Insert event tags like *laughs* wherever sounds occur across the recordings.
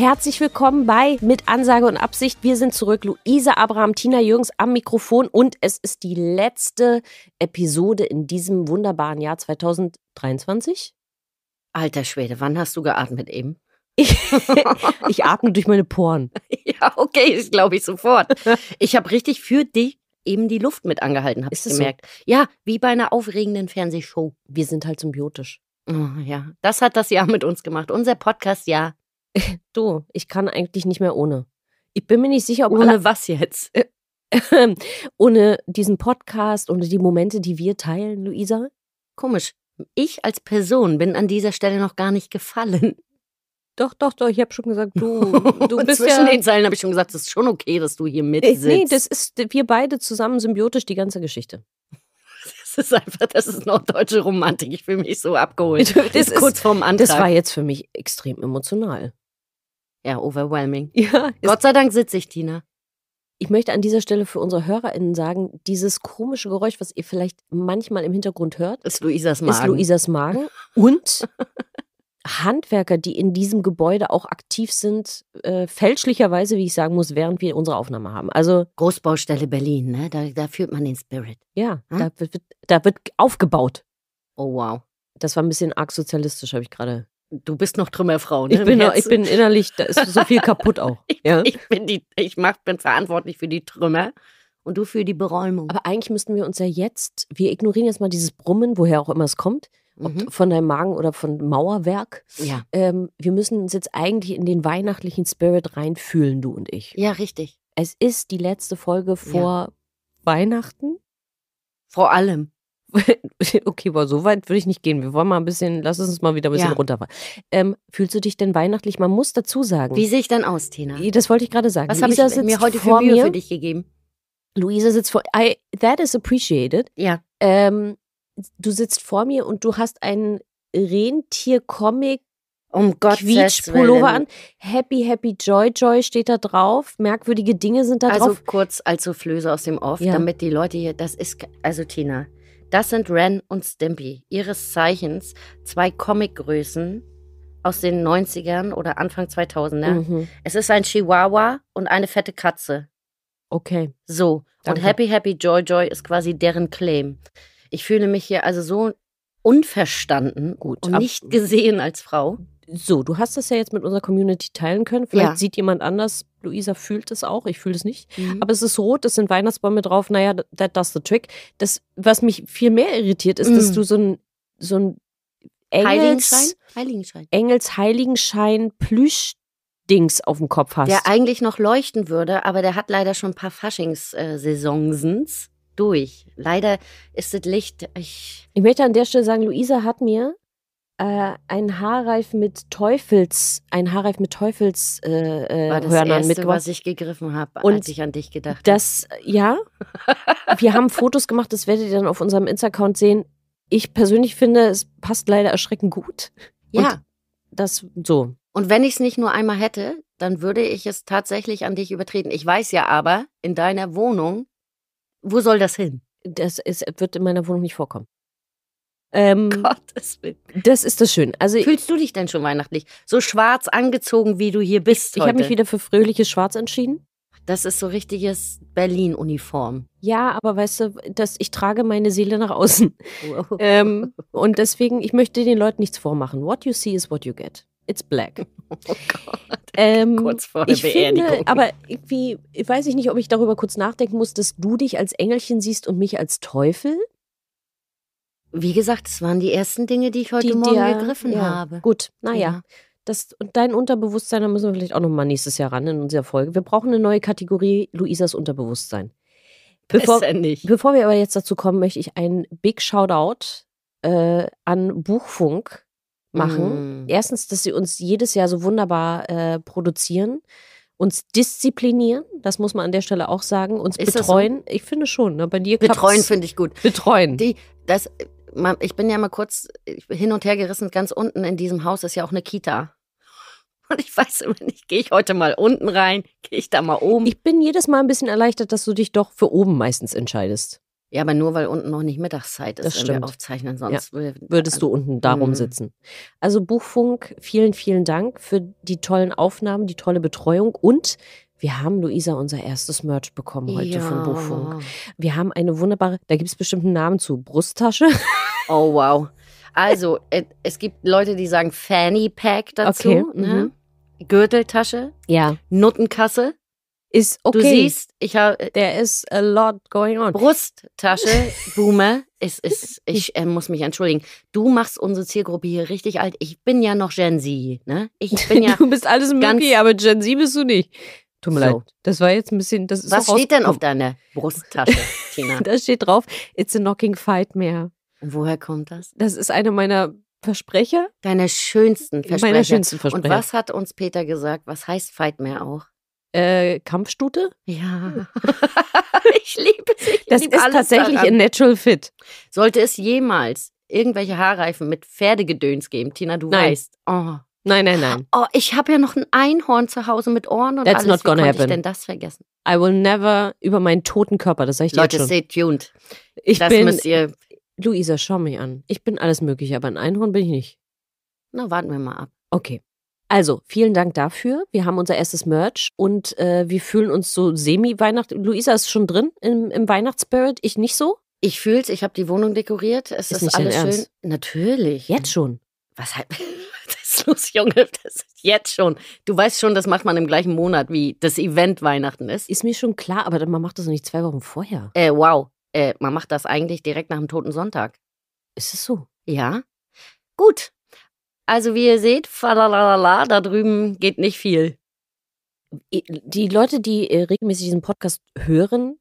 Herzlich willkommen bei Mit Ansage und Absicht. Wir sind zurück. Luise Abraham, Tina Jürgens am Mikrofon und es ist die letzte Episode in diesem wunderbaren Jahr 2023. Alter Schwede, wann hast du geatmet eben? Ich, *laughs* ich atme durch meine Poren. *laughs* Ja, okay, das glaube ich sofort. Ich habe richtig für dich eben die Luft mit angehalten, habe ich gemerkt. So? Ja, wie bei einer aufregenden Fernsehshow. Wir sind halt symbiotisch. Oh, ja, das hat das Jahr mit uns gemacht. Unser Podcast-Jahr *laughs* du, ich kann eigentlich nicht mehr ohne. Ich bin mir nicht sicher, ob ohne alle, was jetzt? *laughs* Ähm, ohne diesen Podcast, ohne die Momente, die wir teilen, Luisa? Komisch. Ich als Person bin an dieser Stelle noch gar nicht gefallen. Doch, doch, doch, ich habe schon gesagt, du, *laughs* du bist Zwischen ja, den Zeilen habe ich schon gesagt, es ist schon okay, dass du hier äh, mit sitzt. Nee, das ist wir beide zusammen symbiotisch die ganze Geschichte. Das ist einfach, das ist norddeutsche Romantik. Ich fühle mich so abgeholt. Das, das ist kurz vorm Antrag. Das war jetzt für mich extrem emotional. Ja, overwhelming. *laughs* Ja, Gott sei Dank sitze ich, Tina. Ich möchte an dieser Stelle für unsere HörerInnen sagen, dieses komische Geräusch, was ihr vielleicht manchmal im Hintergrund hört, ist Luisas Magen. Ist Luisas Magen. Und *laughs* Handwerker, die in diesem Gebäude auch aktiv sind, äh, fälschlicherweise, wie ich sagen muss, während wir unsere Aufnahme haben. Also Großbaustelle Berlin, ne? Da, da fühlt man den Spirit. Ja, hm? da, wird, da wird aufgebaut. Oh wow. Das war ein bisschen arg sozialistisch, habe ich gerade Du bist noch Trümmerfrau, ne? Ich bin, noch, ich bin innerlich, da ist so viel kaputt auch. *laughs* ich, ja? ich, bin die, ich mach, bin verantwortlich für die Trümmer und du für die Beräumung. Aber eigentlich müssten wir uns ja jetzt, wir ignorieren jetzt mal dieses Brummen, woher auch immer es kommt, mhm. ob von deinem Magen oder von Mauerwerk. Ja. Ähm, wir müssen uns jetzt eigentlich in den weihnachtlichen Spirit reinfühlen, du und ich. Ja, richtig. Es ist die letzte Folge vor ja. Weihnachten. Vor allem. *laughs* okay, aber so weit würde ich nicht gehen. Wir wollen mal ein bisschen, lass uns mal wieder ein bisschen ja. runterfahren. Ähm, fühlst du dich denn weihnachtlich? Man muss dazu sagen. Wie sehe ich dann aus, Tina? Das wollte ich gerade sagen. Was habe ich mir heute für Mühe mir. für dich gegeben? Luisa sitzt vor. I, that is appreciated. Ja. Ähm, du sitzt vor mir und du hast einen Rentier-Comic um Pullover an. Happy, happy, joy, joy steht da drauf. Merkwürdige Dinge sind da also drauf. Also kurz als Soufflöse aus dem Off, ja. damit die Leute hier, das ist, also Tina, das sind Ren und Stimpy, ihres Zeichens zwei Comicgrößen aus den 90ern oder Anfang 2000er. Mhm. Es ist ein Chihuahua und eine fette Katze. Okay. So. Danke. Und Happy Happy Joy Joy ist quasi deren Claim. Ich fühle mich hier also so unverstanden Gut, und nicht gesehen als Frau. So, du hast das ja jetzt mit unserer Community teilen können. Vielleicht ja. sieht jemand anders, Luisa fühlt es auch, ich fühle es nicht. Mhm. Aber es ist rot, es sind Weihnachtsbäume drauf, naja, that does the trick. Das, was mich viel mehr irritiert, ist, mhm. dass du so ein, so ein Engels, Heiligenschein? Heiligenschein. Heiligenschein Plüsch Dings auf dem Kopf hast. Der eigentlich noch leuchten würde, aber der hat leider schon ein paar Faschings-Saisonsens äh, durch. Leider ist das Licht. Ich, ich möchte an der Stelle sagen, Luisa hat mir äh, ein Haarreif mit Teufels, ein Haarreif mit Teufels äh, äh War das Hörnern erste, mitgebracht. was ich gegriffen habe, als ich an dich gedacht das, habe. ja. wir haben Fotos gemacht, das werdet ihr dann auf unserem Insta-Account sehen. Ich persönlich finde, es passt leider erschreckend gut. Ja. Und das so. Und wenn ich es nicht nur einmal hätte, dann würde ich es tatsächlich an dich übertreten. Ich weiß ja aber, in deiner Wohnung, wo soll das hin? Das ist, wird in meiner Wohnung nicht vorkommen. Ähm, *laughs* Gottes Willen. Das ist das Schöne. Also, Fühlst du dich denn schon weihnachtlich? So schwarz angezogen, wie du hier bist. Ich, ich habe mich wieder für fröhliches Schwarz entschieden. Das ist so richtiges Berlin-Uniform. Ja, aber weißt du, dass ich trage meine Seele nach außen. Ähm, und deswegen, ich möchte den Leuten nichts vormachen. What you see is what you get. It's black. *laughs* Oh Gott. Ähm, kurz vor der ich Beerdigung. Finde, aber irgendwie weiß ich nicht, ob ich darüber kurz nachdenken muss, dass du dich als Engelchen siehst und mich als Teufel wie gesagt, es waren die ersten Dinge, die ich heute die, Morgen die, ergriffen ja. habe. Gut, naja. Das, und dein Unterbewusstsein, da müssen wir vielleicht auch nochmal nächstes Jahr ran in unserer Folge. Wir brauchen eine neue Kategorie, Luisas Unterbewusstsein. Bevor, bevor wir aber jetzt dazu kommen, möchte ich einen Big Shoutout äh, an Buchfunk machen. Mm. Erstens, dass sie uns jedes Jahr so wunderbar äh, produzieren, uns disziplinieren, das muss man an der Stelle auch sagen, uns Ist betreuen. So? Ich finde schon, ne? bei dir Betreuen finde ich gut. Betreuen. Die, das, ich bin ja mal kurz hin und her gerissen. Ganz unten in diesem Haus ist ja auch eine Kita. Und ich weiß immer nicht, gehe ich heute mal unten rein, gehe ich da mal oben. Ich bin jedes Mal ein bisschen erleichtert, dass du dich doch für oben meistens entscheidest. Ja, aber nur weil unten noch nicht Mittagszeit ist, das wenn stimmt. wir aufzeichnen, sonst ja. würdest du unten darum hm. mhm. sitzen. Also Buchfunk, vielen, vielen Dank für die tollen Aufnahmen, die tolle Betreuung und wir haben, Luisa, unser erstes Merch bekommen heute ja. von Buchfunk. Wir haben eine wunderbare, da gibt es bestimmt einen Namen zu, Brusttasche. *laughs* Oh, wow. Also, äh, es gibt Leute, die sagen Fanny Pack dazu. Okay. Ne? Mhm. Gürteltasche. Ja. Nuttenkasse. Ist okay. Du siehst, ich habe. Äh, There is a lot going on. Brusttasche, *laughs* Boomer. Es ist, ich äh, muss mich entschuldigen. Du machst unsere Zielgruppe hier richtig alt. Ich bin ja noch Gen Z, ne? Ich bin *laughs* ja. du bist alles möglich, aber Gen Z bist du nicht. Tut mir so. leid. Das war jetzt ein bisschen. Das ist Was steht denn auf deiner Brusttasche, *laughs* Tina? da steht drauf: It's a knocking fight mehr. Und woher kommt das? Das ist eine meiner Versprecher. Deine schönsten Versprecher. Meine schönsten Versprecher. Und was hat uns Peter gesagt? Was heißt fight mehr auch? Äh, Kampfstute? Ja. *laughs* ich liebe es. das lieb ist tatsächlich daran. in Natural Fit. Sollte es jemals irgendwelche Haarreifen mit Pferdegedöns geben, Tina, du Nein. weißt. Oh. Nein, nein, nein. Oh, ich habe ja noch ein Einhorn zu Hause mit Ohren und That's alles. Not gonna Wie happen. ich denn das vergessen? I will never über meinen toten Körper, das sage ich Leute, dir jetzt schon. stay tuned. Ich das bin müsst ihr Luisa, schau mich an. Ich bin alles mögliche, aber ein Einhorn bin ich nicht. Na, warten wir mal ab. Okay. Also, vielen Dank dafür. Wir haben unser erstes Merch und äh, wir fühlen uns so semi-Weihnacht. Luisa ist schon drin im, im Weihnachtsspirit, ich nicht so. Ich fühl's, ich habe die Wohnung dekoriert. Es ist, ist alles schön. Natürlich. Jetzt schon. Was halt. *laughs* ist los, Junge? Das ist jetzt schon. Du weißt schon, das macht man im gleichen Monat, wie das Event Weihnachten ist. Ist mir schon klar, aber man macht das nicht zwei Wochen vorher. Äh, wow. Äh, man macht das eigentlich direkt nach dem Toten Sonntag. Ist es so? Ja. Gut. Also, wie ihr seht, da drüben geht nicht viel. Die Leute, die äh, regelmäßig diesen Podcast hören,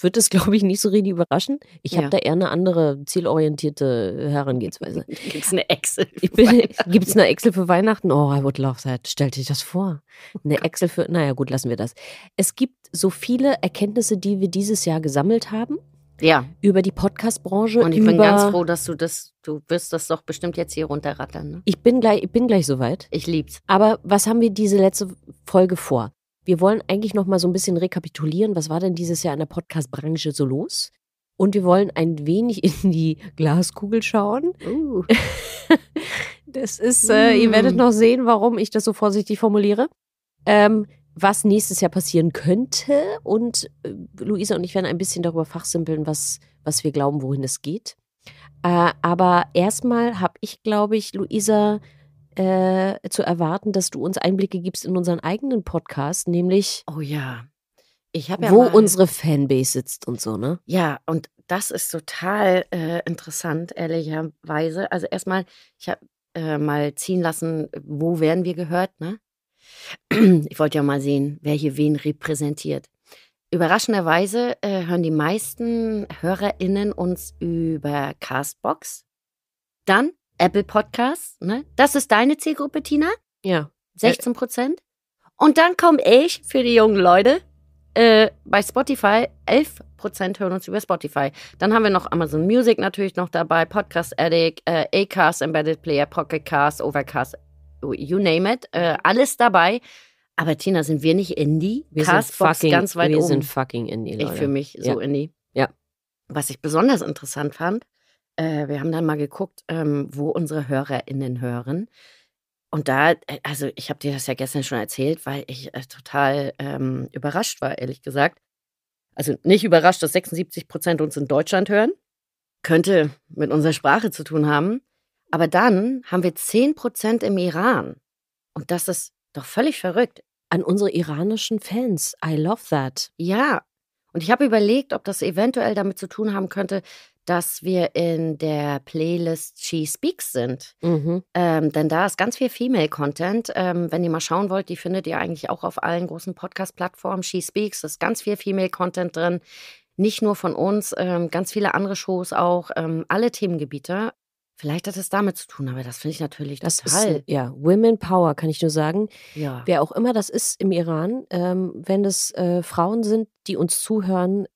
wird es, glaube ich, nicht so richtig überraschen. Ich ja. habe da eher eine andere zielorientierte Herangehensweise. *laughs* Gibt es eine Excel? Gibt es eine Excel für Weihnachten? Oh, I would love that. Stell dir das vor. Eine oh *laughs* Excel für, naja, gut, lassen wir das. Es gibt so viele Erkenntnisse, die wir dieses Jahr gesammelt haben. Ja. Über die Podcast-Branche. Und ich bin ganz froh, dass du das, du wirst das doch bestimmt jetzt hier runterrattern. Ne? Ich bin gleich, ich bin gleich soweit. Ich lieb's. Aber was haben wir diese letzte Folge vor? Wir wollen eigentlich noch mal so ein bisschen rekapitulieren, was war denn dieses Jahr in der Podcast-Branche so los? Und wir wollen ein wenig in die Glaskugel schauen. Uh. *laughs* das ist, äh, ihr mm. werdet noch sehen, warum ich das so vorsichtig formuliere. Ähm, was nächstes Jahr passieren könnte. Und äh, Luisa und ich werden ein bisschen darüber fachsimpeln, was, was wir glauben, wohin es geht. Äh, aber erstmal habe ich, glaube ich, Luisa äh, zu erwarten, dass du uns Einblicke gibst in unseren eigenen Podcast, nämlich Oh ja. Ich habe ja wo mal, unsere Fanbase sitzt und so, ne? Ja, und das ist total äh, interessant, ehrlicherweise. Also erstmal, ich habe äh, mal ziehen lassen, wo werden wir gehört, ne? *clears throat* Ich wollte ja mal sehen, wer hier wen repräsentiert. Überraschenderweise äh, hören die meisten HörerInnen uns über Castbox, dann Apple Podcasts. Ne? Das ist deine Zielgruppe, Tina. Ja. 16 Prozent. Und dann komme ich für die jungen Leute äh, bei Spotify. 11 Prozent hören uns über Spotify. Dann haben wir noch Amazon Music natürlich noch dabei, Podcast Addict, äh, Acast, Embedded Player, Pocket Cast, Overcast, you name it. Äh, alles dabei. Aber Tina, sind wir nicht Indie? Wir Castbox sind fucking, ganz weit wir oben. Wir sind fucking Indie, Leute. Ich fühle mich so ja. Indie. Ja. Was ich besonders interessant fand, äh, wir haben dann mal geguckt, ähm, wo unsere HörerInnen hören. Und da, äh, also ich habe dir das ja gestern schon erzählt, weil ich äh, total ähm, überrascht war, ehrlich gesagt. Also nicht überrascht, dass 76 Prozent uns in Deutschland hören. Könnte mit unserer Sprache zu tun haben. Aber dann haben wir 10 Prozent im Iran. Und das ist doch völlig verrückt. An unsere iranischen Fans. I love that. Ja. Und ich habe überlegt, ob das eventuell damit zu tun haben könnte, dass wir in der Playlist She Speaks sind. Mhm. Ähm, denn da ist ganz viel Female-Content. Ähm, wenn ihr mal schauen wollt, die findet ihr eigentlich auch auf allen großen Podcast-Plattformen. She Speaks ist ganz viel Female-Content drin. Nicht nur von uns, ähm, ganz viele andere Shows auch, ähm, alle Themengebiete. Vielleicht hat es damit zu tun, aber das finde ich natürlich das total. Ist, ja, Women Power kann ich nur sagen. Ja. Wer auch immer das ist im Iran, ähm, wenn es äh, Frauen sind, die uns zuhören,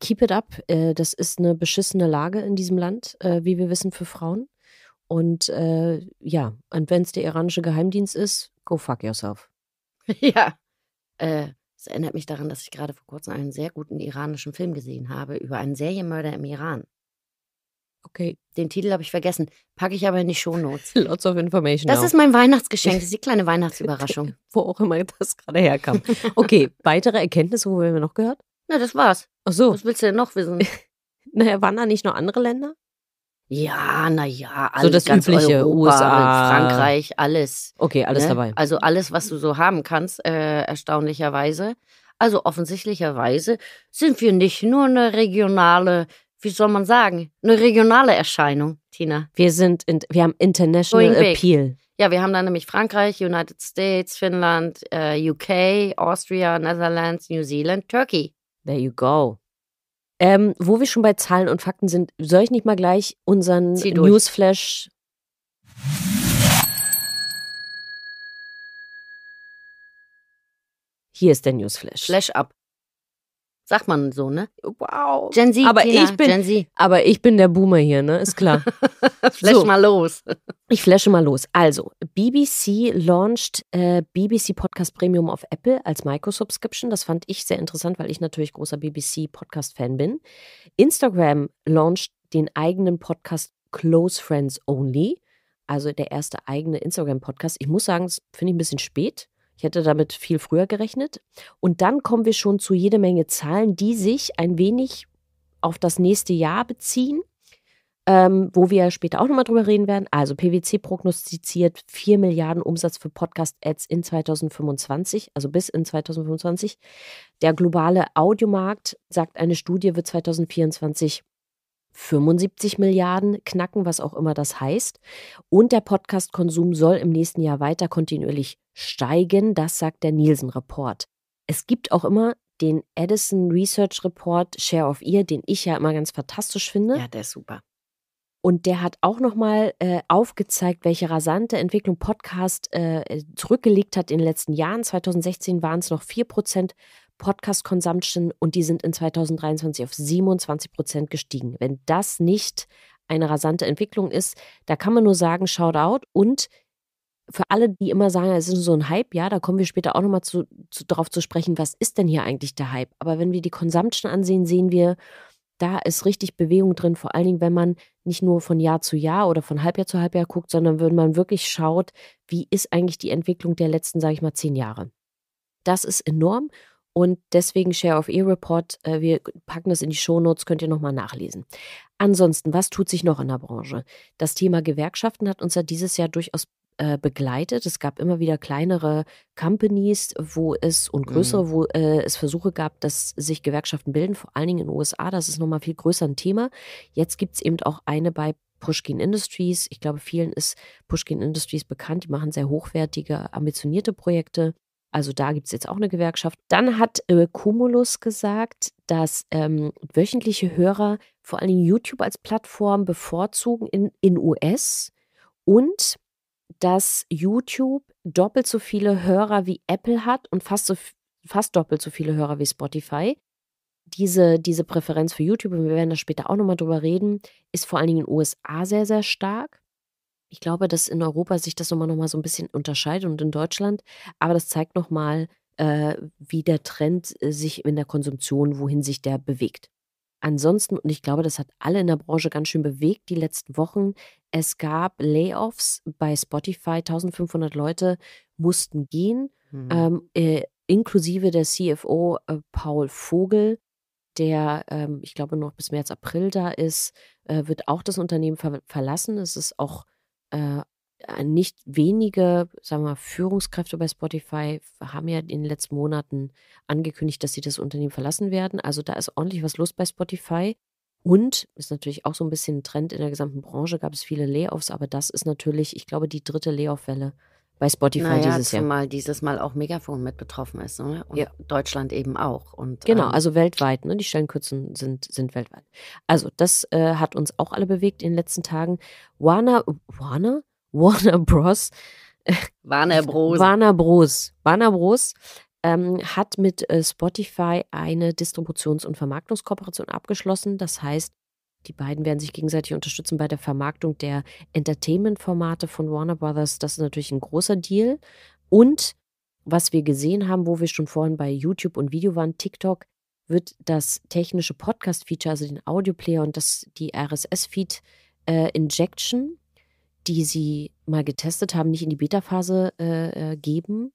keep it up. Äh, das ist eine beschissene Lage in diesem Land, äh, wie wir wissen, für Frauen. Und äh, ja, und wenn es der iranische Geheimdienst ist, go fuck yourself. *laughs* Ja. Äh, erinnert mich daran, dass ich gerade vor kurzem einen sehr guten iranischen Film gesehen habe über einen Serienmörder im Iran. Okay. Den Titel habe ich vergessen. Packe ich aber in die Shownotes. *laughs* Lots of information. Das now. ist mein Weihnachtsgeschenk. *laughs* Das ist die kleine Weihnachtsüberraschung. wo auch immer das gerade herkam. Okay, weitere Erkenntnisse, wo wir noch gehört? Na, das war's. Ach so. Was willst du denn noch wissen? *laughs* naja, waren da nicht noch andere Länder? Ja, naja, alles so das ganz übliche Europa, USA, Frankreich, alles. Okay, alles ne? dabei. Also alles, was du so haben kannst, äh, erstaunlicherweise. Also offensichtlicherweise sind wir nicht nur eine regionale, wie soll man sagen, eine regionale Erscheinung, Tina. Wir sind, in, wir haben international Going appeal. Big. Ja, wir haben da nämlich Frankreich, United States, Finnland, äh, UK, Austria, Netherlands, New Zealand, Turkey. There you go. Ähm, wo wir schon bei Zahlen und Fakten sind, soll ich nicht mal gleich unseren Newsflash. Hier ist der Newsflash. Flash up. Sagt man so, ne? Wow. Gen Z, aber Tina, ich bin, Gen Z. aber ich bin der Boomer hier, ne? Ist klar. *laughs* Flash mal los. Ich flashe mal los. Also, BBC launcht äh, BBC Podcast Premium auf Apple als Micro-Subscription. Das fand ich sehr interessant, weil ich natürlich großer BBC Podcast Fan bin. Instagram launcht den eigenen Podcast Close Friends Only. Also der erste eigene Instagram-Podcast. Ich muss sagen, das finde ich ein bisschen spät. Ich hätte damit viel früher gerechnet. Und dann kommen wir schon zu jede Menge Zahlen, die sich ein wenig auf das nächste Jahr beziehen, ähm, wo wir später auch nochmal drüber reden werden. Also PwC prognostiziert 4 Milliarden Umsatz für Podcast-Ads in 2025, also bis in 2025. Der globale Audiomarkt, sagt eine Studie, wird 2024 75 Milliarden knacken, was auch immer das heißt. Und der Podcast-Konsum soll im nächsten Jahr weiter kontinuierlich steigen, das sagt der Nielsen-Report. Es gibt auch immer den Edison Research Report Share of Ear, den ich ja immer ganz fantastisch finde. Ja, der ist super. Und der hat auch nochmal äh, aufgezeigt, welche rasante Entwicklung Podcast äh, zurückgelegt hat in den letzten Jahren. 2016 waren es noch 4 Prozent, Podcast-Consumption und die sind in 2023 auf 27 Prozent gestiegen. Wenn das nicht eine rasante Entwicklung ist, da kann man nur sagen, shout out und für alle, die immer sagen, es ist so ein Hype, ja, da kommen wir später auch nochmal zu, zu, drauf zu sprechen, was ist denn hier eigentlich der Hype? Aber wenn wir die Consumption ansehen, sehen wir, da ist richtig Bewegung drin, vor allen Dingen, wenn man nicht nur von Jahr zu Jahr oder von Halbjahr zu Halbjahr guckt, sondern wenn man wirklich schaut, wie ist eigentlich die Entwicklung der letzten, sage ich mal, zehn Jahre. Das ist enorm und deswegen Share of E-Report. Äh, wir packen das in die Shownotes, könnt ihr nochmal nachlesen. Ansonsten, was tut sich noch in der Branche? Das Thema Gewerkschaften hat uns ja dieses Jahr durchaus äh, begleitet. Es gab immer wieder kleinere Companies, wo es und größere, mhm. wo äh, es Versuche gab, dass sich Gewerkschaften bilden, vor allen Dingen in den USA. Das ist nochmal viel größer ein Thema. Jetzt gibt es eben auch eine bei Pushkin Industries. Ich glaube, vielen ist Pushkin Industries bekannt. Die machen sehr hochwertige, ambitionierte Projekte. Also da gibt es jetzt auch eine Gewerkschaft. Dann hat äh, Cumulus gesagt, dass ähm, wöchentliche Hörer vor allem YouTube als Plattform bevorzugen in, in US und dass YouTube doppelt so viele Hörer wie Apple hat und fast, so, fast doppelt so viele Hörer wie Spotify. Diese, diese Präferenz für YouTube, und wir werden da später auch nochmal drüber reden, ist vor allen Dingen in den USA sehr, sehr stark ich glaube, dass in Europa sich das immer noch mal so ein bisschen unterscheidet und in Deutschland. Aber das zeigt noch mal, äh, wie der Trend äh, sich in der Konsumtion, wohin sich der bewegt. Ansonsten, und ich glaube, das hat alle in der Branche ganz schön bewegt die letzten Wochen, es gab Layoffs bei Spotify, 1500 Leute mussten gehen, mhm. ähm, äh, inklusive der CFO äh, Paul Vogel, der, ähm, ich glaube, noch bis März, April da ist, äh, wird auch das Unternehmen ver verlassen. Es ist auch äh, nicht wenige, sagen wir Führungskräfte bei Spotify haben ja in den letzten Monaten angekündigt, dass sie das Unternehmen verlassen werden. Also da ist ordentlich was los bei Spotify. Und ist natürlich auch so ein bisschen ein Trend in der gesamten Branche, gab es viele Layoffs, aber das ist natürlich, ich glaube, die dritte Layoff-Welle bei Spotify naja, dieses Jahr. Mal dieses Mal auch Megafon mit betroffen ist. Ne? Und ja. Deutschland eben auch. Und, genau, ähm, also weltweit. Ne? Die Stellenkürzen sind, sind weltweit. Also, das äh, hat uns auch alle bewegt in den letzten Tagen. Warner, Warner? *laughs* Warner Bros. *laughs* Warner Bros. Warner Bros. Warner Bros. Ähm, hat mit äh, Spotify eine Distributions- und Vermarktungskooperation abgeschlossen. Das heißt, die beiden werden sich gegenseitig unterstützen bei der Vermarktung der Entertainment-Formate von Warner Brothers. Das ist natürlich ein großer Deal. Und was wir gesehen haben, wo wir schon vorhin bei YouTube und Video waren, TikTok, wird das technische Podcast-Feature, also den Audioplayer und das, die RSS-Feed-Injection, äh, die sie mal getestet haben, nicht in die Beta-Phase äh, äh geben.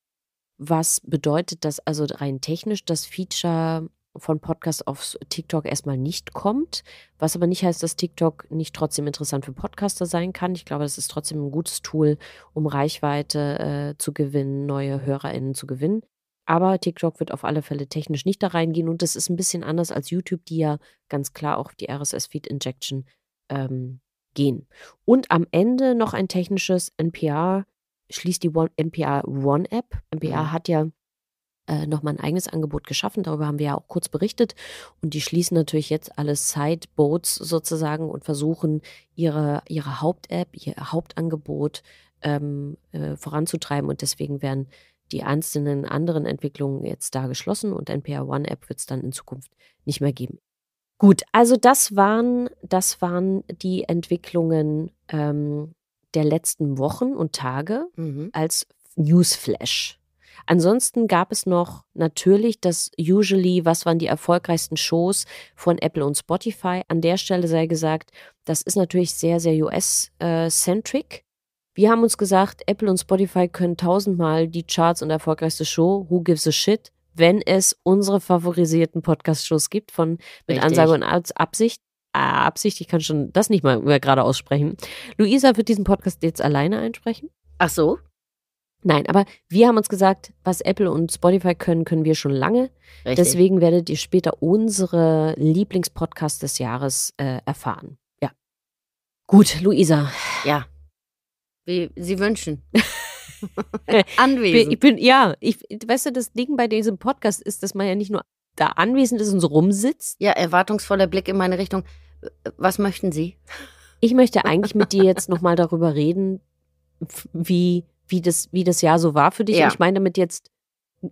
Was bedeutet das also rein technisch? Das Feature von Podcasts auf TikTok erstmal nicht kommt, was aber nicht heißt, dass TikTok nicht trotzdem interessant für Podcaster sein kann. Ich glaube, das ist trotzdem ein gutes Tool, um Reichweite äh, zu gewinnen, neue HörerInnen zu gewinnen. Aber TikTok wird auf alle Fälle technisch nicht da reingehen und das ist ein bisschen anders als YouTube, die ja ganz klar auch auf die RSS-Feed-Injection ähm, gehen. Und am Ende noch ein technisches NPR, schließt die One, NPR One-App. NPR mhm. hat ja äh, nochmal ein eigenes Angebot geschaffen. Darüber haben wir ja auch kurz berichtet. Und die schließen natürlich jetzt alle Sideboats sozusagen und versuchen, ihre, ihre Haupt-App, ihr Hauptangebot ähm, äh, voranzutreiben. Und deswegen werden die einzelnen anderen Entwicklungen jetzt da geschlossen und NPR One App wird es dann in Zukunft nicht mehr geben. Gut, also das waren, das waren die Entwicklungen ähm, der letzten Wochen und Tage mhm. als Newsflash. Ansonsten gab es noch natürlich das Usually, was waren die erfolgreichsten Shows von Apple und Spotify. An der Stelle sei gesagt, das ist natürlich sehr, sehr US-centric. Äh, Wir haben uns gesagt, Apple und Spotify können tausendmal die Charts und erfolgreichste Show, Who Gives a Shit, wenn es unsere favorisierten Podcast-Shows gibt von mit Richtig. Ansage und Absicht. Ah, Absicht, ich kann schon das nicht mal gerade aussprechen. Luisa wird diesen Podcast jetzt alleine einsprechen. Ach so, Nein, aber wir haben uns gesagt, was Apple und Spotify können, können wir schon lange. Richtig. Deswegen werdet ihr später unsere Lieblingspodcast des Jahres äh, erfahren. Ja. Gut, Luisa. Ja. Wie Sie wünschen. *laughs* *laughs* anwesend. Ich bin, ja, ich, weißt du, das Ding bei diesem Podcast ist, dass man ja nicht nur da anwesend ist und so rumsitzt. Ja, erwartungsvoller Blick in meine Richtung. Was möchten Sie? Ich möchte eigentlich mit dir jetzt nochmal darüber reden, wie wie das, wie das Jahr so war für dich. Ja. Ich meine damit jetzt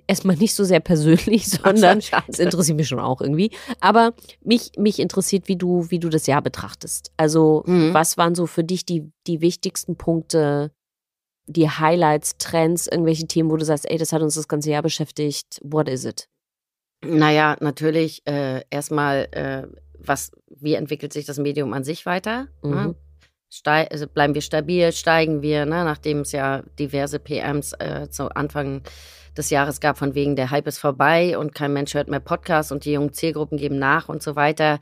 erstmal nicht so sehr persönlich, *laughs* sondern es interessiert mich schon auch irgendwie. Aber mich, mich interessiert, wie du, wie du das Jahr betrachtest. Also, mhm. was waren so für dich die, die wichtigsten Punkte, die Highlights, Trends, irgendwelche Themen, wo du sagst, ey, das hat uns das ganze Jahr beschäftigt. What is it? Naja, natürlich äh, erstmal, äh, was, wie entwickelt sich das Medium an sich weiter? Ne? Mhm. Ne? also bleiben wir stabil, steigen wir, ne? nachdem es ja diverse PMs äh, zu Anfang des Jahres gab, von wegen der Hype ist vorbei und kein Mensch hört mehr Podcasts und die jungen Zielgruppen geben nach und so weiter,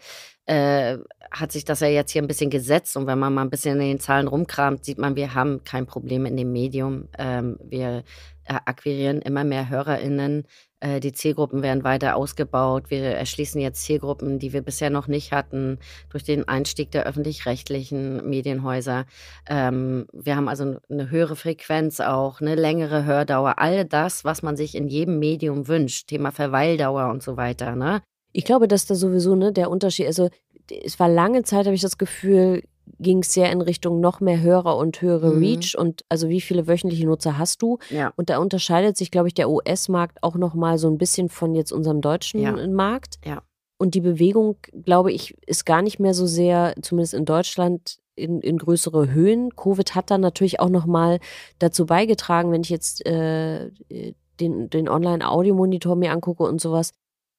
äh, hat sich das ja jetzt hier ein bisschen gesetzt. Und wenn man mal ein bisschen in den Zahlen rumkramt, sieht man, wir haben kein Problem in dem Medium. Ähm, wir äh, akquirieren immer mehr HörerInnen. Äh, die Zielgruppen werden weiter ausgebaut. Wir erschließen jetzt Zielgruppen, die wir bisher noch nicht hatten, durch den Einstieg der öffentlich-rechtlichen Medienhäuser. Ähm, wir haben also eine höhere Frequenz auch, eine längere Hördauer. All das, was man sich in jedem Medium wünscht. Thema Verweildauer und so weiter. Ne? Ich glaube, dass da sowieso ne, der Unterschied, also es war lange Zeit, habe ich das Gefühl, ging es sehr in Richtung noch mehr Hörer und höhere mhm. Reach und also wie viele wöchentliche Nutzer hast du? Ja. Und da unterscheidet sich, glaube ich, der US-Markt auch nochmal so ein bisschen von jetzt unserem deutschen ja. Markt. Ja. Und die Bewegung, glaube ich, ist gar nicht mehr so sehr, zumindest in Deutschland, in, in größere Höhen. Covid hat dann natürlich auch nochmal dazu beigetragen, wenn ich jetzt äh, den, den Online-Audio-Monitor mir angucke und sowas,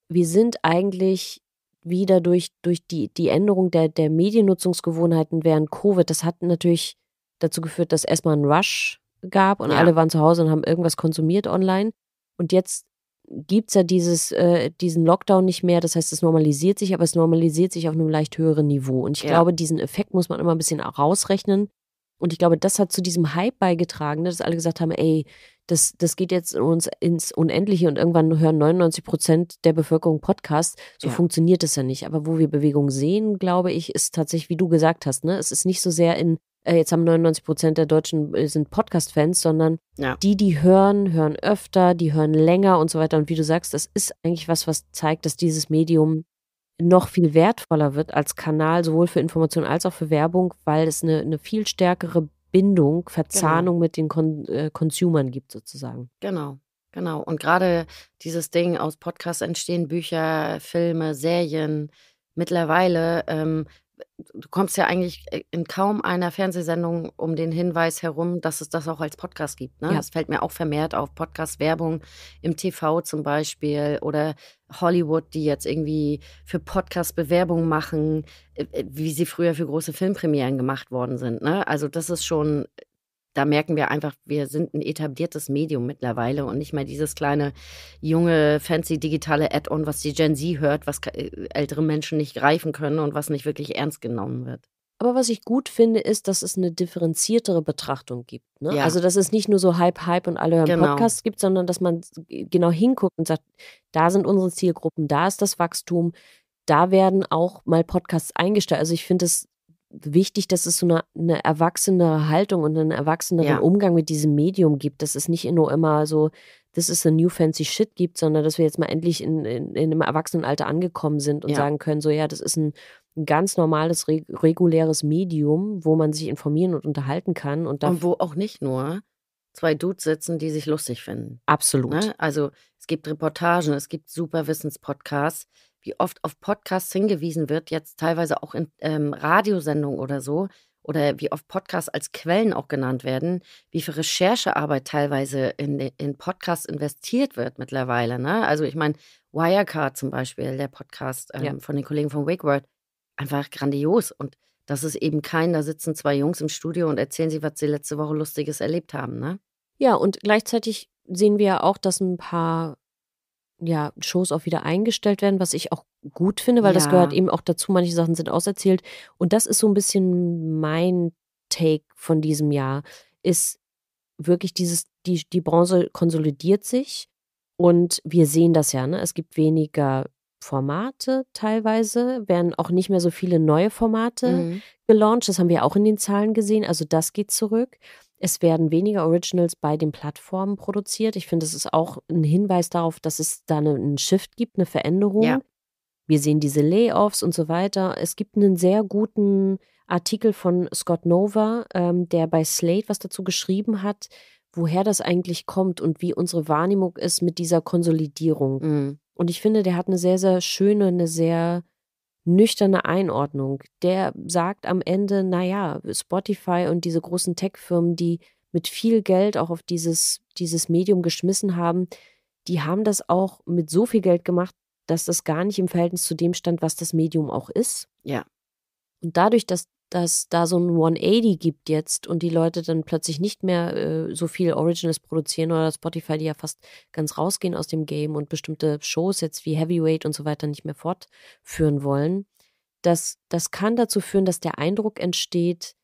wir sind eigentlich wieder durch, durch die, die Änderung der, der Mediennutzungsgewohnheiten während Covid, das hat natürlich dazu geführt, dass erstmal ein Rush gab und ja. alle waren zu Hause und haben irgendwas konsumiert online. Und jetzt gibt es ja dieses, äh, diesen Lockdown nicht mehr. Das heißt, es normalisiert sich, aber es normalisiert sich auf einem leicht höheren Niveau. Und ich ja. glaube, diesen Effekt muss man immer ein bisschen rausrechnen, und ich glaube, das hat zu diesem Hype beigetragen, ne, dass alle gesagt haben, ey, das, das geht jetzt uns ins Unendliche und irgendwann hören 99 Prozent der Bevölkerung Podcasts. So ja. funktioniert das ja nicht. Aber wo wir Bewegung sehen, glaube ich, ist tatsächlich, wie du gesagt hast, ne? Es ist nicht so sehr in, äh, jetzt haben 99 Prozent der Deutschen äh, sind Podcast-Fans, sondern ja. die, die hören, hören öfter, die hören länger und so weiter. Und wie du sagst, das ist eigentlich was, was zeigt, dass dieses Medium noch viel wertvoller wird als Kanal, sowohl für Information als auch für Werbung, weil es eine, eine viel stärkere Bindung, Verzahnung genau. mit den Kon äh, Consumern gibt, sozusagen. Genau, genau. Und gerade dieses Ding aus Podcasts entstehen Bücher, Filme, Serien. Mittlerweile ähm, du kommst ja eigentlich äh, in kaum einer Fernsehsendung um den Hinweis herum, dass es das auch als Podcast gibt. Ne? Ja. Das fällt mir auch vermehrt auf. Podcast-Werbung im TV zum Beispiel oder Hollywood, die jetzt irgendwie für Podcast Bewerbung machen, äh, äh, wie sie früher für große Filmpremieren gemacht worden sind. Ne? Also das ist schon da merken wir einfach, wir sind ein etabliertes Medium mittlerweile und nicht mehr dieses kleine, junge, fancy digitale Add-on, was die Gen Z hört, was äh, ältere Menschen nicht greifen können und was nicht wirklich ernst genommen wird. Aber was ich gut finde, ist, dass es eine differenziertere Betrachtung gibt. Ne? Ja. Also, dass es nicht nur so Hype, Hype und alle hören genau. Podcasts gibt, sondern dass man genau hinguckt und sagt, da sind unsere Zielgruppen, da ist das Wachstum, da werden auch mal Podcasts eingestellt. Also ich finde es wichtig, dass es so eine, eine erwachsenere Haltung und einen erwachseneren ja. Umgang mit diesem Medium gibt, dass es nicht nur immer so, dass es a new fancy shit gibt, sondern dass wir jetzt mal endlich in, in, in einem Erwachsenenalter angekommen sind und ja. sagen können, so ja, das ist ein, ein ganz normales, reg reguläres Medium, wo man sich informieren und unterhalten kann. Und, und wo auch nicht nur zwei Dudes sitzen, die sich lustig finden. Absolut. Ne? Also es gibt Reportagen, es gibt super Wissenspodcasts, wie oft auf Podcasts hingewiesen wird, jetzt teilweise auch in ähm, Radiosendungen oder so, oder wie oft Podcasts als Quellen auch genannt werden, wie viel Recherchearbeit teilweise in, in Podcasts investiert wird mittlerweile. Ne? Also ich meine, Wirecard zum Beispiel, der Podcast ähm, ja. von den Kollegen von Wake World, einfach grandios. Und das ist eben kein, da sitzen zwei Jungs im Studio und erzählen sie, was sie letzte Woche Lustiges erlebt haben. Ne? Ja, und gleichzeitig sehen wir ja auch, dass ein paar ja, Shows auch wieder eingestellt werden, was ich auch gut finde, weil ja. das gehört eben auch dazu. Manche Sachen sind auserzählt. Und das ist so ein bisschen mein Take von diesem Jahr, ist wirklich dieses, die, die Bronze konsolidiert sich und wir sehen das ja, ne? Es gibt weniger Formate teilweise, werden auch nicht mehr so viele neue Formate mhm. gelauncht. Das haben wir auch in den Zahlen gesehen. Also das geht zurück. Es werden weniger Originals bei den Plattformen produziert. Ich finde, es ist auch ein Hinweis darauf, dass es da ne, einen Shift gibt, eine Veränderung. Ja. Wir sehen diese Layoffs und so weiter. Es gibt einen sehr guten Artikel von Scott Nova, ähm, der bei Slate was dazu geschrieben hat, woher das eigentlich kommt und wie unsere Wahrnehmung ist mit dieser Konsolidierung. Mhm. Und ich finde, der hat eine sehr, sehr schöne, eine sehr nüchterne Einordnung. Der sagt am Ende, naja, Spotify und diese großen Tech-Firmen, die mit viel Geld auch auf dieses, dieses Medium geschmissen haben, die haben das auch mit so viel Geld gemacht, dass das gar nicht im Verhältnis zu dem stand, was das Medium auch ist. Ja. Und dadurch, dass dass da so ein 180 gibt jetzt und die Leute dann plötzlich nicht mehr äh, so viel Originals produzieren oder Spotify, die ja fast ganz rausgehen aus dem Game und bestimmte Shows jetzt wie Heavyweight und so weiter nicht mehr fortführen wollen, das, das kann dazu führen, dass der Eindruck entsteht,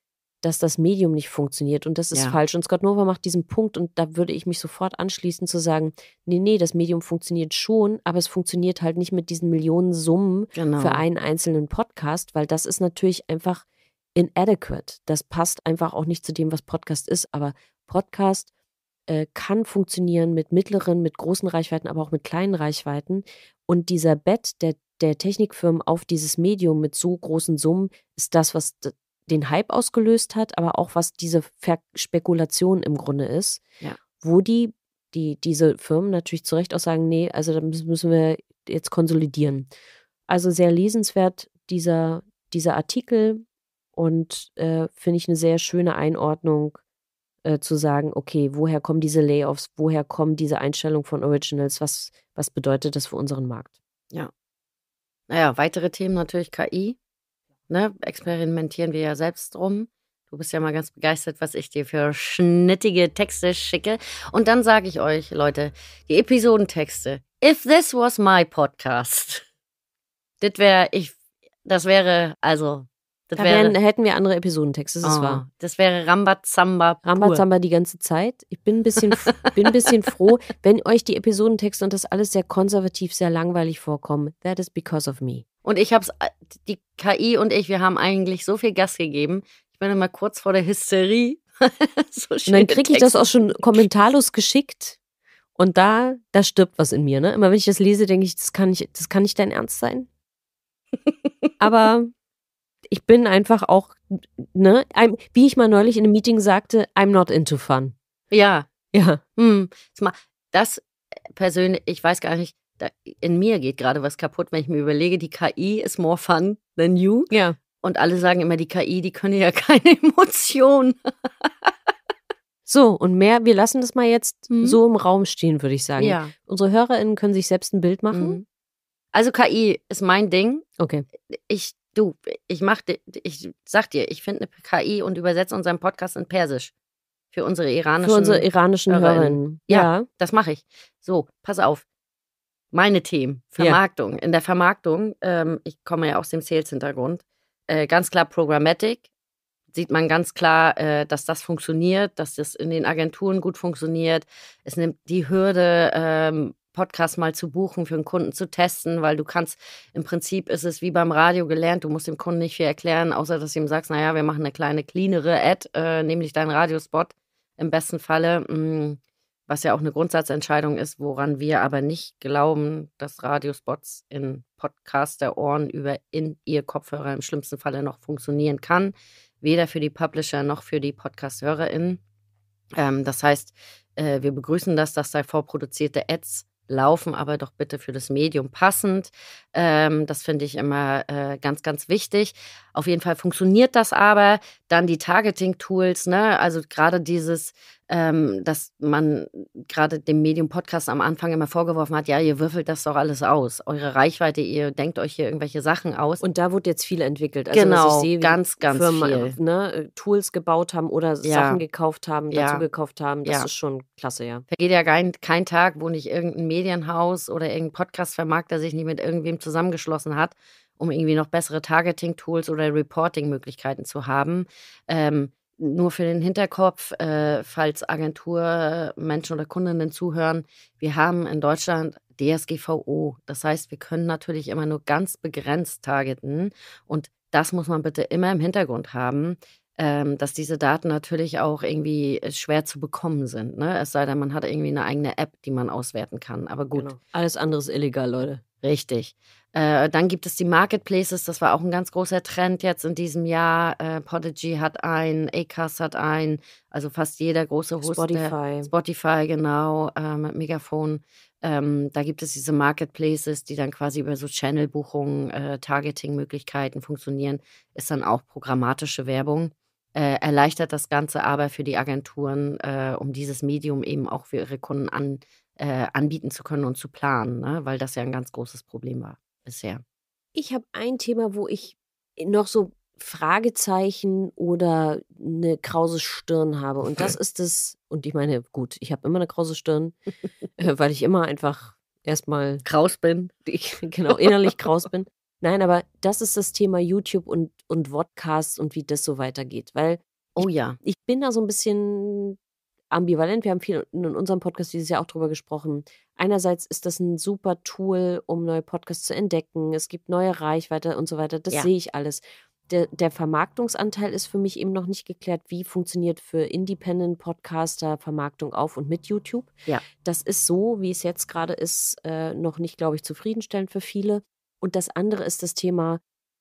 dass das Medium nicht funktioniert und das ist ja. falsch. Und Scott Nova macht diesen Punkt und da würde ich mich sofort anschließen zu sagen, nee, nee, das Medium funktioniert schon, aber es funktioniert halt nicht mit diesen Millionen Summen genau. für einen einzelnen Podcast, weil das ist natürlich einfach inadequate. Das passt einfach auch nicht zu dem, was Podcast ist. Aber Podcast äh, kann funktionieren mit mittleren, mit großen Reichweiten, aber auch mit kleinen Reichweiten. Und dieser Bett der, der Technikfirmen auf dieses Medium mit so großen Summen ist das, was den Hype ausgelöst hat, aber auch was diese Ver Spekulation im Grunde ist, ja. wo die, die, diese Firmen natürlich zu Recht auch sagen, nee, also da müssen wir jetzt konsolidieren. Also sehr lesenswert dieser, dieser Artikel und äh, finde ich eine sehr schöne Einordnung äh, zu sagen, okay, woher kommen diese Layoffs, woher kommt diese Einstellung von Originals, was, was bedeutet das für unseren Markt? Ja. Naja, weitere Themen natürlich KI. Ne? Experimentieren wir ja selbst drum. Du bist ja mal ganz begeistert, was ich dir für schnittige Texte schicke. Und dann sage ich euch, Leute, die Episodentexte. If this was my podcast, *laughs* das wäre ich, das wäre also das da wären, hätten wir andere Episodentexte, das oh, ist wahr. Das wäre Rambazamba. Rambazamba die ganze Zeit. Ich bin ein, bisschen, *laughs* bin ein bisschen froh, wenn euch die Episodentexte und das alles sehr konservativ, sehr langweilig vorkommen. That is because of me. Und ich hab's, äh, die KI und ich, wir haben eigentlich so viel Gas gegeben. Ich bin immer kurz vor der Hysterie. *laughs* so und dann kriege ich das auch schon kommentarlos geschickt. Und da, da stirbt was in mir, ne? Immer wenn ich das lese, denke ich, das kann nicht, das kann nicht dein Ernst sein. *laughs* Aber ich bin einfach auch, ne, I'm, wie ich mal neulich in einem Meeting sagte, I'm not into fun. Ja. Ja. Hm. Das äh, persönlich, ich weiß gar nicht, da, in mir geht gerade was kaputt, wenn ich mir überlege, die KI ist more fun than you. Ja. Und alle sagen immer, die KI, die können ja *laughs* keine Emotionen. so, und mehr, wir lassen das mal jetzt mhm. so im Raum stehen, würde ich sagen. Ja. Unsere HörerInnen können sich selbst ein Bild machen. Mhm. Also KI ist mein Ding. Okay. Ich Du, ich mach, ich sag dir, ich finde eine KI und übersetze unseren Podcast in Persisch. Für unsere iranischen, für unsere iranischen Hörerinnen. Ja, ja, das mache ich. So, pass auf. Meine Themen. Vermarktung. Ja. In der Vermarktung, ähm, ich komme ja aus dem Sales-Hintergrund, äh, ganz klar Programmatic. Sieht man ganz klar, äh, dass das funktioniert, dass das in den Agenturen gut funktioniert. Es nimmt die Hürde, ähm, Podcast mal zu buchen, für einen Kunden zu testen, weil du kannst, im Prinzip ist es wie beim Radio gelernt, du musst dem Kunden nicht viel erklären, außer dass du ihm sagst, naja, wir machen eine kleine, cleanere Ad, äh, nämlich deinen Radiospot im besten Falle, mh, mm, was ja auch eine Grundsatzentscheidung ist, woran wir aber nicht glauben, dass Radiospots in Podcaster-Ohren über in ihr Kopfhörer im schlimmsten Falle noch funktionieren kann, weder für die Publisher noch für die Podcast-HörerInnen. Ähm, das heißt, äh, wir begrüßen das, dass da vorproduzierte Ads laufen, aber doch bitte für das Medium passend. Ähm, das finde ich immer äh, ganz, ganz wichtig. Auf jeden Fall funktioniert das aber. Dann die Targeting-Tools, ne? also gerade dieses ähm, dass man gerade dem Medium Podcast am Anfang immer vorgeworfen hat, ja, ihr würfelt das doch alles aus. Eure Reichweite, ihr denkt euch hier irgendwelche Sachen aus. Und da wurde jetzt viel entwickelt. Also, genau, sehe, ganz, ganz Firmen, viel. Äh, ne, äh, Tools gebaut haben oder ja. Sachen gekauft haben, ja. dazu gekauft haben. Das ja. ist schon klasse, ja. Da geht ja kein, kein Tag, wo nicht irgendein Medienhaus oder irgendein Podcast-Vermarkter sich nicht mit irgendwem zusammengeschlossen hat, um irgendwie noch bessere Targeting-Tools oder Reporting-Möglichkeiten zu haben. Ähm, nur für den Hinterkopf, äh, falls Menschen oder Kundinnen zuhören, wir haben in Deutschland DSGVO. Das heißt, wir können natürlich immer nur ganz begrenzt targeten. Und das muss man bitte immer im Hintergrund haben, ähm, dass diese Daten natürlich auch irgendwie äh, schwer zu bekommen sind. Ne? Es sei denn, man hat irgendwie eine eigene App, die man auswerten kann. Aber gut. Genau. Alles andere ist illegal, Leute. Richtig. Äh, dann gibt es die Marketplaces, das war auch ein ganz großer Trend jetzt in diesem Jahr. Äh, Podigy hat einen, Acast hat einen, also fast jeder große Host. Spotify. Spotify, genau, äh, mit Megafon. Ähm, da gibt es diese Marketplaces, die dann quasi über so Channelbuchungen, buchungen äh, Targeting-Möglichkeiten funktionieren, ist dann auch programmatische Werbung. Äh, erleichtert das Ganze aber für die Agenturen, äh, um dieses Medium eben auch für ihre Kunden an, äh, anbieten zu können und zu planen, ne? weil das ja ein ganz großes Problem war bisher. Ich habe ein Thema, wo ich äh, noch so Fragezeichen oder eine krause Stirn habe. Und das *laughs* ist das, und ich meine, gut, ich habe immer eine krause Stirn, äh, weil ich immer einfach erstmal. Kraus bin. *laughs* Ich, genau, innerlich kraus bin. Nein, aber das ist das Thema YouTube und, und Podcasts und wie das so weitergeht. Weil. Oh ja. ich bin da so ein bisschen ambivalent. Wir haben viel in unserem Podcast dieses Jahr auch drüber gesprochen. Einerseits ist das ein super Tool, um neue Podcasts zu entdecken. Es gibt neue Reichweite und so weiter. Das ja. sehe ich alles. Der, der, Vermarktungsanteil ist für mich eben noch nicht geklärt. Wie funktioniert für Independent Podcaster Vermarktung auf und mit YouTube? Ja. Das ist so, wie es jetzt gerade ist, äh, noch nicht, glaube ich, zufriedenstellend für viele. Und das andere ist das Thema,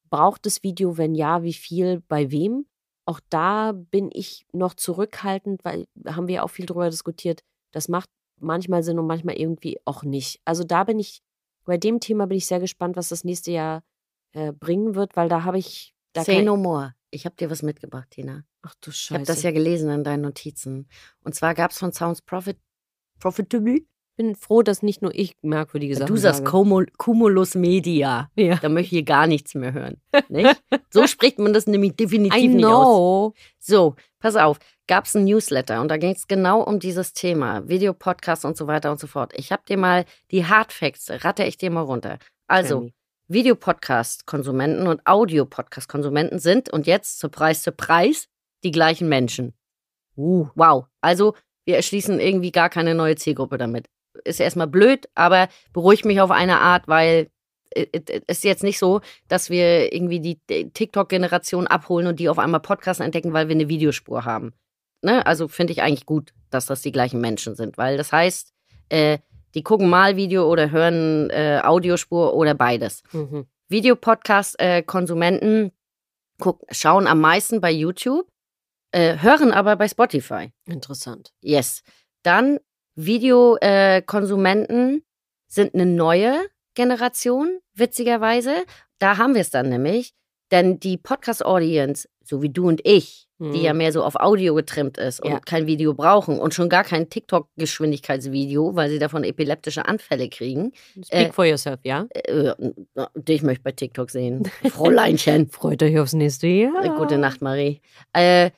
braucht es Video? Wenn ja, wie viel? Bei wem? auch da bin ich noch zurückhaltend, weil haben wir auch viel drüber diskutiert. Das macht manchmal Sinn und manchmal irgendwie auch nicht. Also da bin ich, bei dem Thema bin ich sehr gespannt, was das nächste Jahr äh, bringen wird, weil da habe ich. Da Say no more. Ich habe dir was mitgebracht, Tina. Ach du Scheiße. Ich habe das ja gelesen in deinen Notizen. Und zwar gab es von Sounds Profit, Profitable bin froh, dass nicht nur ich merkwürdige Sachen Du sagst sage. Cumulus Media. Ja. Da möchte ich gar nichts mehr hören. so *laughs* spricht man das nämlich definitiv I nicht know. aus. So, pass auf. Gab es einen Newsletter und da ging es genau um dieses Thema. Video, Podcast und so weiter und so fort. Ich habe dir mal die Hardfacts, ratte ich dir mal runter. Also, Videopodcast-Konsumenten und Audio-Podcast-Konsumenten sind und jetzt, surprise, surprise, die gleichen Menschen. Uh, wow. Also, wir erschließen irgendwie gar keine neue Zielgruppe damit ist erstmal blöd, aber beruhigt mich auf eine Art, weil äh, äh, äh, ist jetzt nicht so, dass wir irgendwie die TikTok-Generation abholen und die auf einmal Podcasts entdecken, weil wir eine Videospur haben. Ne? Also finde ich eigentlich gut, dass das die gleichen Menschen sind, weil das heißt, äh, die gucken mal Video oder hören äh, Audiospur oder beides. Mhm. Videopodcast-Konsumenten schauen am meisten bei YouTube, äh, hören aber bei Spotify. Interessant. Yes. Dann Videokonsumenten sind eine neue Generation, witzigerweise. Da haben wir es dann nämlich. Denn die Podcast-Audience, so wie du und ich, die mhm. ja mehr so auf Audio getrimmt ist und ja. kein Video brauchen und schon gar kein TikTok-Geschwindigkeitsvideo, weil sie davon epileptische Anfälle kriegen. Speak äh, for yourself, ja? Äh, dich möchte ich bei TikTok sehen. *laughs* Fräuleinchen. Freut euch aufs nächste Jahr. Äh, gute Nacht, Marie. Äh,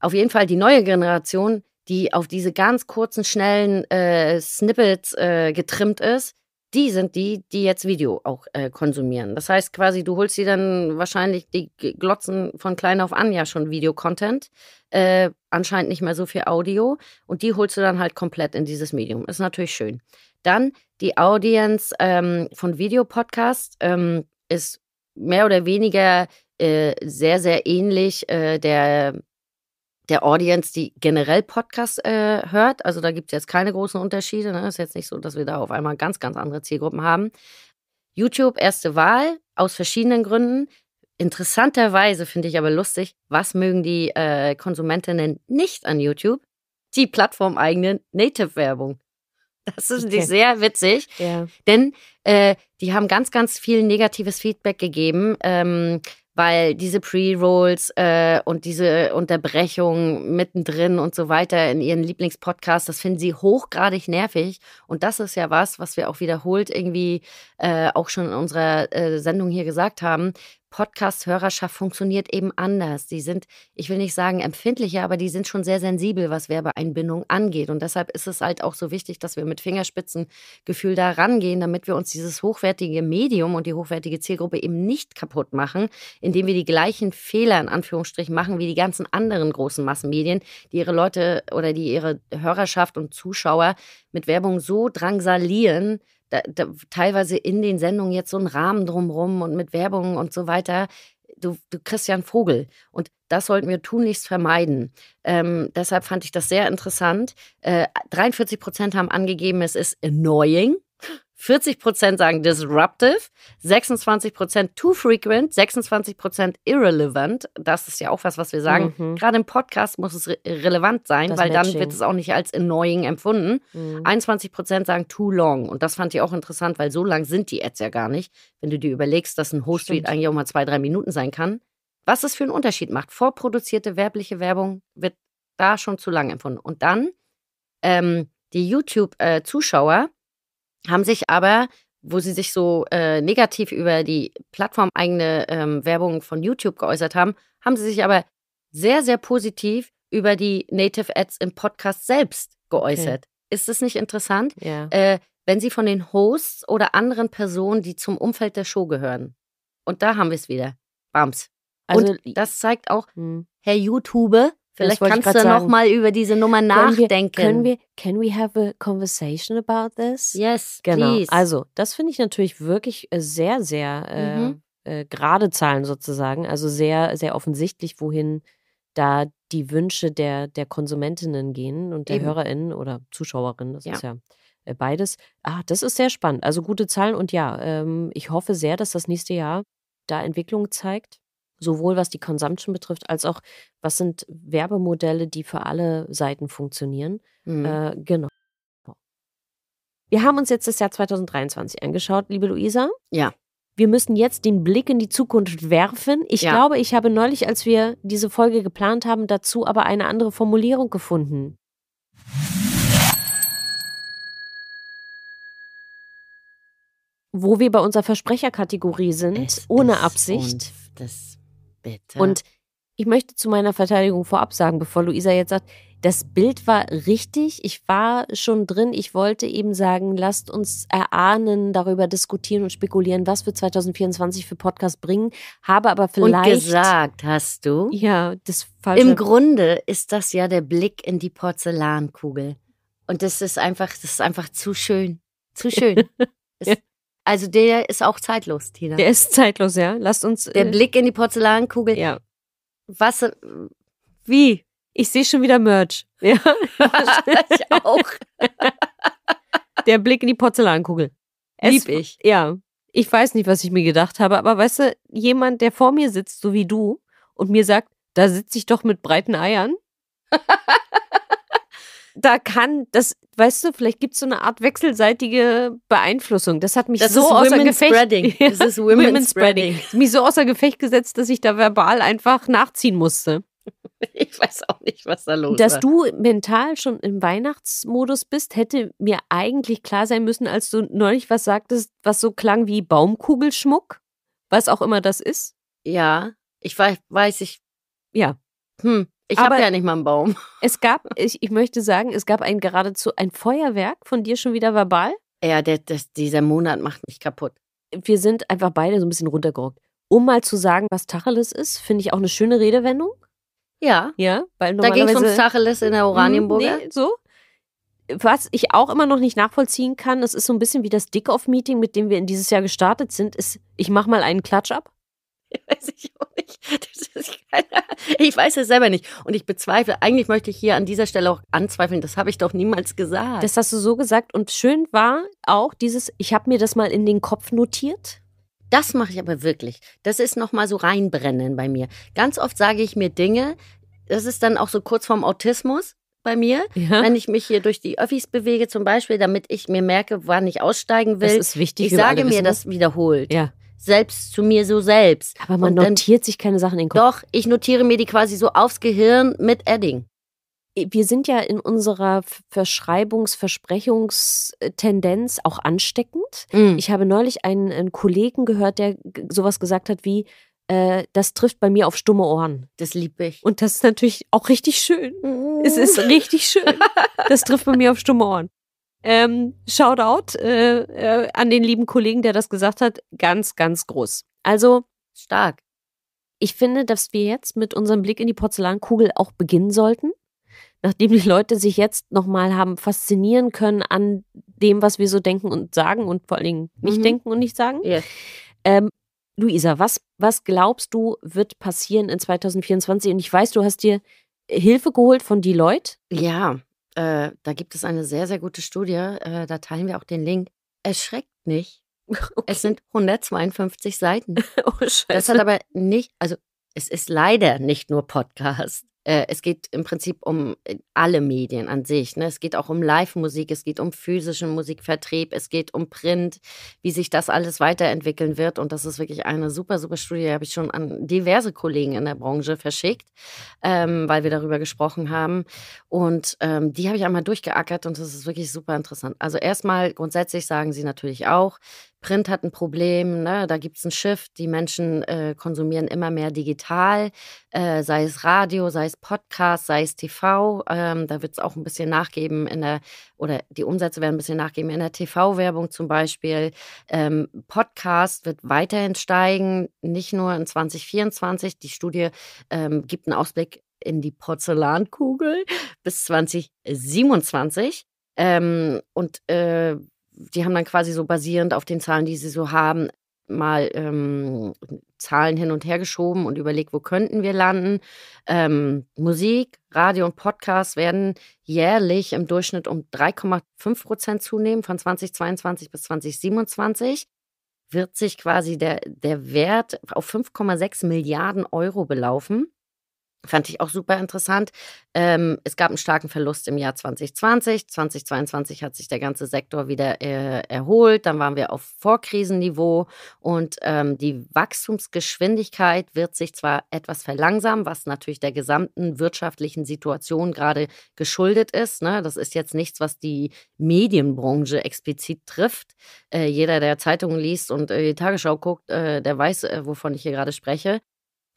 auf jeden Fall, die neue Generation die auf diese ganz kurzen, schnellen äh, Snippets äh, getrimmt ist, die sind die, die jetzt Video auch äh, konsumieren. Das heißt quasi, du holst dir dann wahrscheinlich die Glotzen von klein auf an ja schon Videocontent, äh, anscheinend nicht mehr so viel Audio und die holst du dann halt komplett in dieses Medium. Ist natürlich schön. Dann die Audience ähm, von Videopodcast ähm, ist mehr oder weniger äh, sehr, sehr ähnlich äh, der der Audience, die generell Podcasts äh, hört. Also da gibt es jetzt keine großen Unterschiede. Ne? Ist jetzt nicht so, dass wir da auf einmal ganz, ganz andere Zielgruppen haben. YouTube, erste Wahl, aus verschiedenen Gründen. Interessanterweise finde ich aber lustig, was mögen die äh, Konsumentinnen nicht an YouTube? Die plattformeigenen Native-Werbung. Das ist okay. sehr witzig, ja. denn äh, die haben ganz, ganz viel negatives Feedback gegeben, ähm, weil diese Pre-Rolls äh, und diese Unterbrechungen mittendrin und so weiter in ihren Lieblingspodcasts, das finden sie hochgradig nervig. Und das ist ja was, was wir auch wiederholt irgendwie äh, auch schon in unserer äh, Sendung hier gesagt haben. Podcast-Hörerschaft funktioniert eben anders. Die sind, ich will nicht sagen empfindlicher, aber die sind schon sehr sensibel, was Werbeeinbindung angeht. Und deshalb ist es halt auch so wichtig, dass wir mit Fingerspitzengefühl da rangehen, damit wir uns dieses hochwertige Medium und die hochwertige Zielgruppe eben nicht kaputt machen, indem wir die gleichen Fehler in Anführungsstrichen machen wie die ganzen anderen großen Massenmedien, die ihre Leute oder die ihre Hörerschaft und Zuschauer mit Werbung so drangsalieren, da, da, teilweise in den Sendungen jetzt so einen Rahmen drumrum und mit Werbung und so weiter. Du, du kriegst ja einen Vogel. Und das sollten wir tunlichst vermeiden. Ähm, deshalb fand ich das sehr interessant. Äh, 43 Prozent haben angegeben, es ist annoying. 40 sagen disruptive, 26 too frequent, 26 irrelevant. Das ist ja auch was, was wir sagen. Mhm. Gerade im Podcast muss es re relevant sein, das weil Matching. dann wird es auch nicht als annoying empfunden. Mhm. 21 sagen too long. Und das fand ich auch interessant, weil so lang sind die Ads ja gar nicht. Wenn du dir überlegst, dass ein Host-Tweet eigentlich auch mal zwei, drei Minuten sein kann. Was es für einen Unterschied macht. Vorproduzierte werbliche Werbung wird da schon zu lang empfunden. Und dann ähm, die YouTube-Zuschauer. Äh, haben sich aber, wo sie sich so äh, negativ über die plattformeigene ähm, Werbung von YouTube geäußert haben, haben sie sich aber sehr, sehr positiv über die Native Ads im Podcast selbst geäußert. Okay. Ist das nicht interessant? Ja. Äh, wenn sie von den Hosts oder anderen Personen, die zum Umfeld der Show gehören. Und da haben wir es wieder. Bams. Also, und das zeigt auch, mh. Hm. Herr YouTube, Vielleicht kannst du sagen. noch mal über diese Nummer nachdenken. Können wir, können wir, can we have a conversation about this? Yes, genau. Please. Also, das finde ich natürlich wirklich äh, sehr, sehr äh, mhm. äh, gerade Zahlen sozusagen. Also sehr, sehr offensichtlich, wohin da die Wünsche der, der Konsumentinnen gehen und der Eben. HörerInnen oder Zuschauerinnen. Das ja. ist ja äh, beides. Ah, das ist sehr spannend. Also gute Zahlen und ja, ähm, ich hoffe sehr, dass das nächste Jahr da Entwicklung zeigt sowohl was die Consumption betrifft, als auch was sind Werbemodelle, die für alle Seiten funktionieren. Mhm. Äh, genau. Wir haben uns jetzt das Jahr 2023 angeschaut, liebe Luisa. Ja. Wir müssen jetzt den Blick in die Zukunft werfen. Ich ja. glaube, ich habe neulich, als wir diese Folge geplant haben, dazu aber eine andere Formulierung gefunden. Wo wir bei unserer Versprecherkategorie sind, es ohne Absicht. Das Bitte. Und ich möchte zu meiner Verteidigung vorab sagen, bevor Luisa jetzt sagt, das Bild war richtig. Ich war schon drin. Ich wollte eben sagen, lasst uns erahnen, darüber diskutieren und spekulieren, was wir 2024 für Podcast bringen. Habe aber vielleicht. Und gesagt hast du. Ja, das falsche. Im Grunde ist das ja der Blick in die Porzellankugel. Und das ist einfach, das ist einfach zu schön. Zu schön. *laughs* es, also der ist auch zeitlos, Tina. Der ist zeitlos, ja. Lasst uns. Der äh, Blick in die Porzellankugel. Ja. Was? Äh, wie? Ich sehe schon wieder Merch. *laughs* Ja. *laughs* ich auch. *laughs* der Blick in die Porzellankugel. Es, Lieb ich. Ja. Ich weiß nicht, was ich mir gedacht habe, aber weißt du, jemand, der vor mir sitzt, so wie du, und mir sagt, da sitze ich doch mit breiten Eiern da kann das, weißt du, vielleicht gibt es so eine Art wechselseitige Beeinflussung. Das hat mich das so außer Women Gefecht. Spreading. *laughs* das ist Women, Women Spreading. Spreading. Mich so außer Gefecht gesetzt, dass ich da verbal einfach nachziehen musste. *laughs* Ich weiß auch nicht, was da los ist. Dass war. du mental schon im Weihnachtsmodus bist, hätte mir eigentlich klar sein müssen, als du neulich was sagtest, was so klang wie Baumkugelschmuck, was auch immer das ist. Ja, ich weiß, weiß ich. Ja. Hm. Ich habe ja nicht mal einen Baum. *laughs* Es gab, ich, ich möchte sagen, es gab ein geradezu ein Feuerwerk von dir schon wieder verbal. Ja, der, das, dieser Monat macht mich kaputt. Wir sind einfach beide so ein bisschen runtergerockt. Um mal zu sagen, was Tacheles ist, finde ich auch eine schöne Redewendung. Ja. Ja, weil normalerweise. Da ging es ums Tacheles in der Oranienburg. Hm, nee, so. Was ich auch immer noch nicht nachvollziehen kann, das ist so ein bisschen wie das Dick-Off-Meeting, mit dem wir in dieses Jahr gestartet sind, ist, ich mache mal einen Klatsch ab. *laughs* Weiß ich auch nicht. ich weiß es selber nicht. Und ich bezweifle, eigentlich möchte ich hier an dieser Stelle auch anzweifeln, das habe ich doch niemals gesagt. Das hast du so gesagt. Und schön war auch dieses, ich habe mir das mal in den Kopf notiert. Das mache ich aber wirklich. Das ist nochmal so reinbrennen bei mir. Ganz oft sage ich mir Dinge, das ist dann auch so kurz vorm Autismus bei mir, ja. wenn ich mich hier durch die Öffis bewege zum Beispiel, damit ich mir merke, wann ich aussteigen will. Das ist wichtig. Ich sage mir das wiederholt. Ja selbst zu mir so selbst. Aber man dann, notiert sich keine Sachen in den Kopf. Doch, ich notiere mir die quasi so aufs Gehirn mit Edding. Äh, wir sind ja in unserer Verschreibungs-, Versprechungstendenz auch ansteckend. Mhm. Ich habe neulich einen, einen Kollegen gehört, der sowas gesagt hat wie, äh, das trifft bei mir auf stumme Ohren. Das liebe ich. Und das ist natürlich auch richtig schön. Mm. Es ist richtig schön. *laughs* Das trifft bei mir auf stumme Ohren. Ähm, Shoutout äh, äh, an den lieben Kollegen, der das gesagt hat. Ganz, ganz groß. Also stark. Ich finde, dass wir jetzt mit unserem Blick in die Porzellankugel auch beginnen sollten, nachdem die Leute sich jetzt nochmal haben faszinieren können an dem, was wir so denken und sagen und vor allen Dingen nicht mhm. denken und nicht sagen. Yes. Ähm, Luisa, was, was glaubst du, wird passieren in 2024? Und ich weiß, du hast dir Hilfe geholt von die Leute. Ja äh, da gibt es eine sehr, sehr gute Studie, äh, da teilen wir auch den Link. Erschreckt nicht. *laughs* Okay. Es sind 152 Seiten. *laughs* oh, Scheiße. Das hat aber nicht, also es ist leider nicht nur Podcast. Äh, es geht im Prinzip um äh, alle Medien an sich. Ne? Es geht auch um Live-Musik, es geht um physischen Musikvertrieb, es geht um Print, wie sich das alles weiterentwickeln wird. Und das ist wirklich eine super, super Studie, habe ich schon an diverse Kollegen in der Branche verschickt, ähm, weil wir darüber gesprochen haben. Und ähm, die habe ich einmal durchgeackert und das ist wirklich super interessant. Also erstmal grundsätzlich sagen sie natürlich auch, Print hat ein Problem, ne? da gibt es ein Shift, die Menschen äh, konsumieren immer mehr digital, äh, sei es Radio, sei es Podcast, sei es TV. Ähm, da wird es auch ein bisschen nachgeben in der, oder die Umsätze werden ein bisschen nachgeben in der TV-Werbung zum Beispiel. Ähm, Podcast wird weiterhin steigen, nicht nur in 2024. Die Studie ähm, gibt einen Ausblick in die Porzellankugel bis 2027. Ähm, und äh, die haben dann quasi so basierend auf den Zahlen, die sie so haben, mal ähm, Zahlen hin und her geschoben und überlegt, wo könnten wir landen. Ähm, Musik, Radio und Podcast werden jährlich im Durchschnitt um 3,5 Prozent zunehmen von 2022 bis 2027 wird sich quasi der, der Wert auf 5,6 Milliarden Euro belaufen. Fand ich auch super interessant. Ähm, es gab einen starken Verlust im Jahr 2020. 2022 hat sich der ganze Sektor wieder äh, erholt. Dann waren wir auf Vorkrisenniveau und ähm, die Wachstumsgeschwindigkeit wird sich zwar etwas verlangsamen, was natürlich der gesamten wirtschaftlichen Situation gerade geschuldet ist. Ne? Das ist jetzt nichts, was die Medienbranche explizit trifft. Äh, jeder, der Zeitungen liest und äh, die Tagesschau guckt, äh, der weiß, äh, wovon ich hier gerade spreche.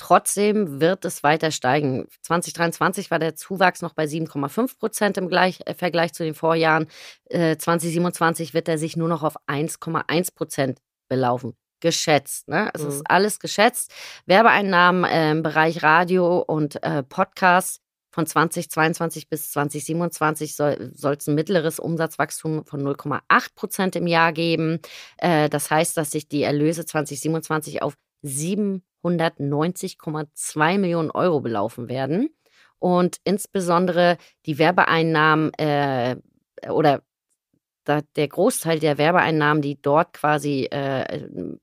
Trotzdem wird es weiter steigen. 2023 war der Zuwachs noch bei 7,5 Prozent im Gleich äh, Vergleich zu den Vorjahren. Äh, 2027 wird er sich nur noch auf 1,1 Prozent belaufen geschätzt. Ne? Es mhm. ist alles geschätzt. Werbeeinnahmen äh, im Bereich Radio und äh, Podcast von 2022 bis 2027 soll es ein mittleres Umsatzwachstum von 0,8 Prozent im Jahr geben. Äh, das heißt, dass sich die Erlöse 2027 auf 790,2 Millionen Euro belaufen werden. Und insbesondere die Werbeeinnahmen äh, oder der Großteil der Werbeeinnahmen, die dort quasi äh,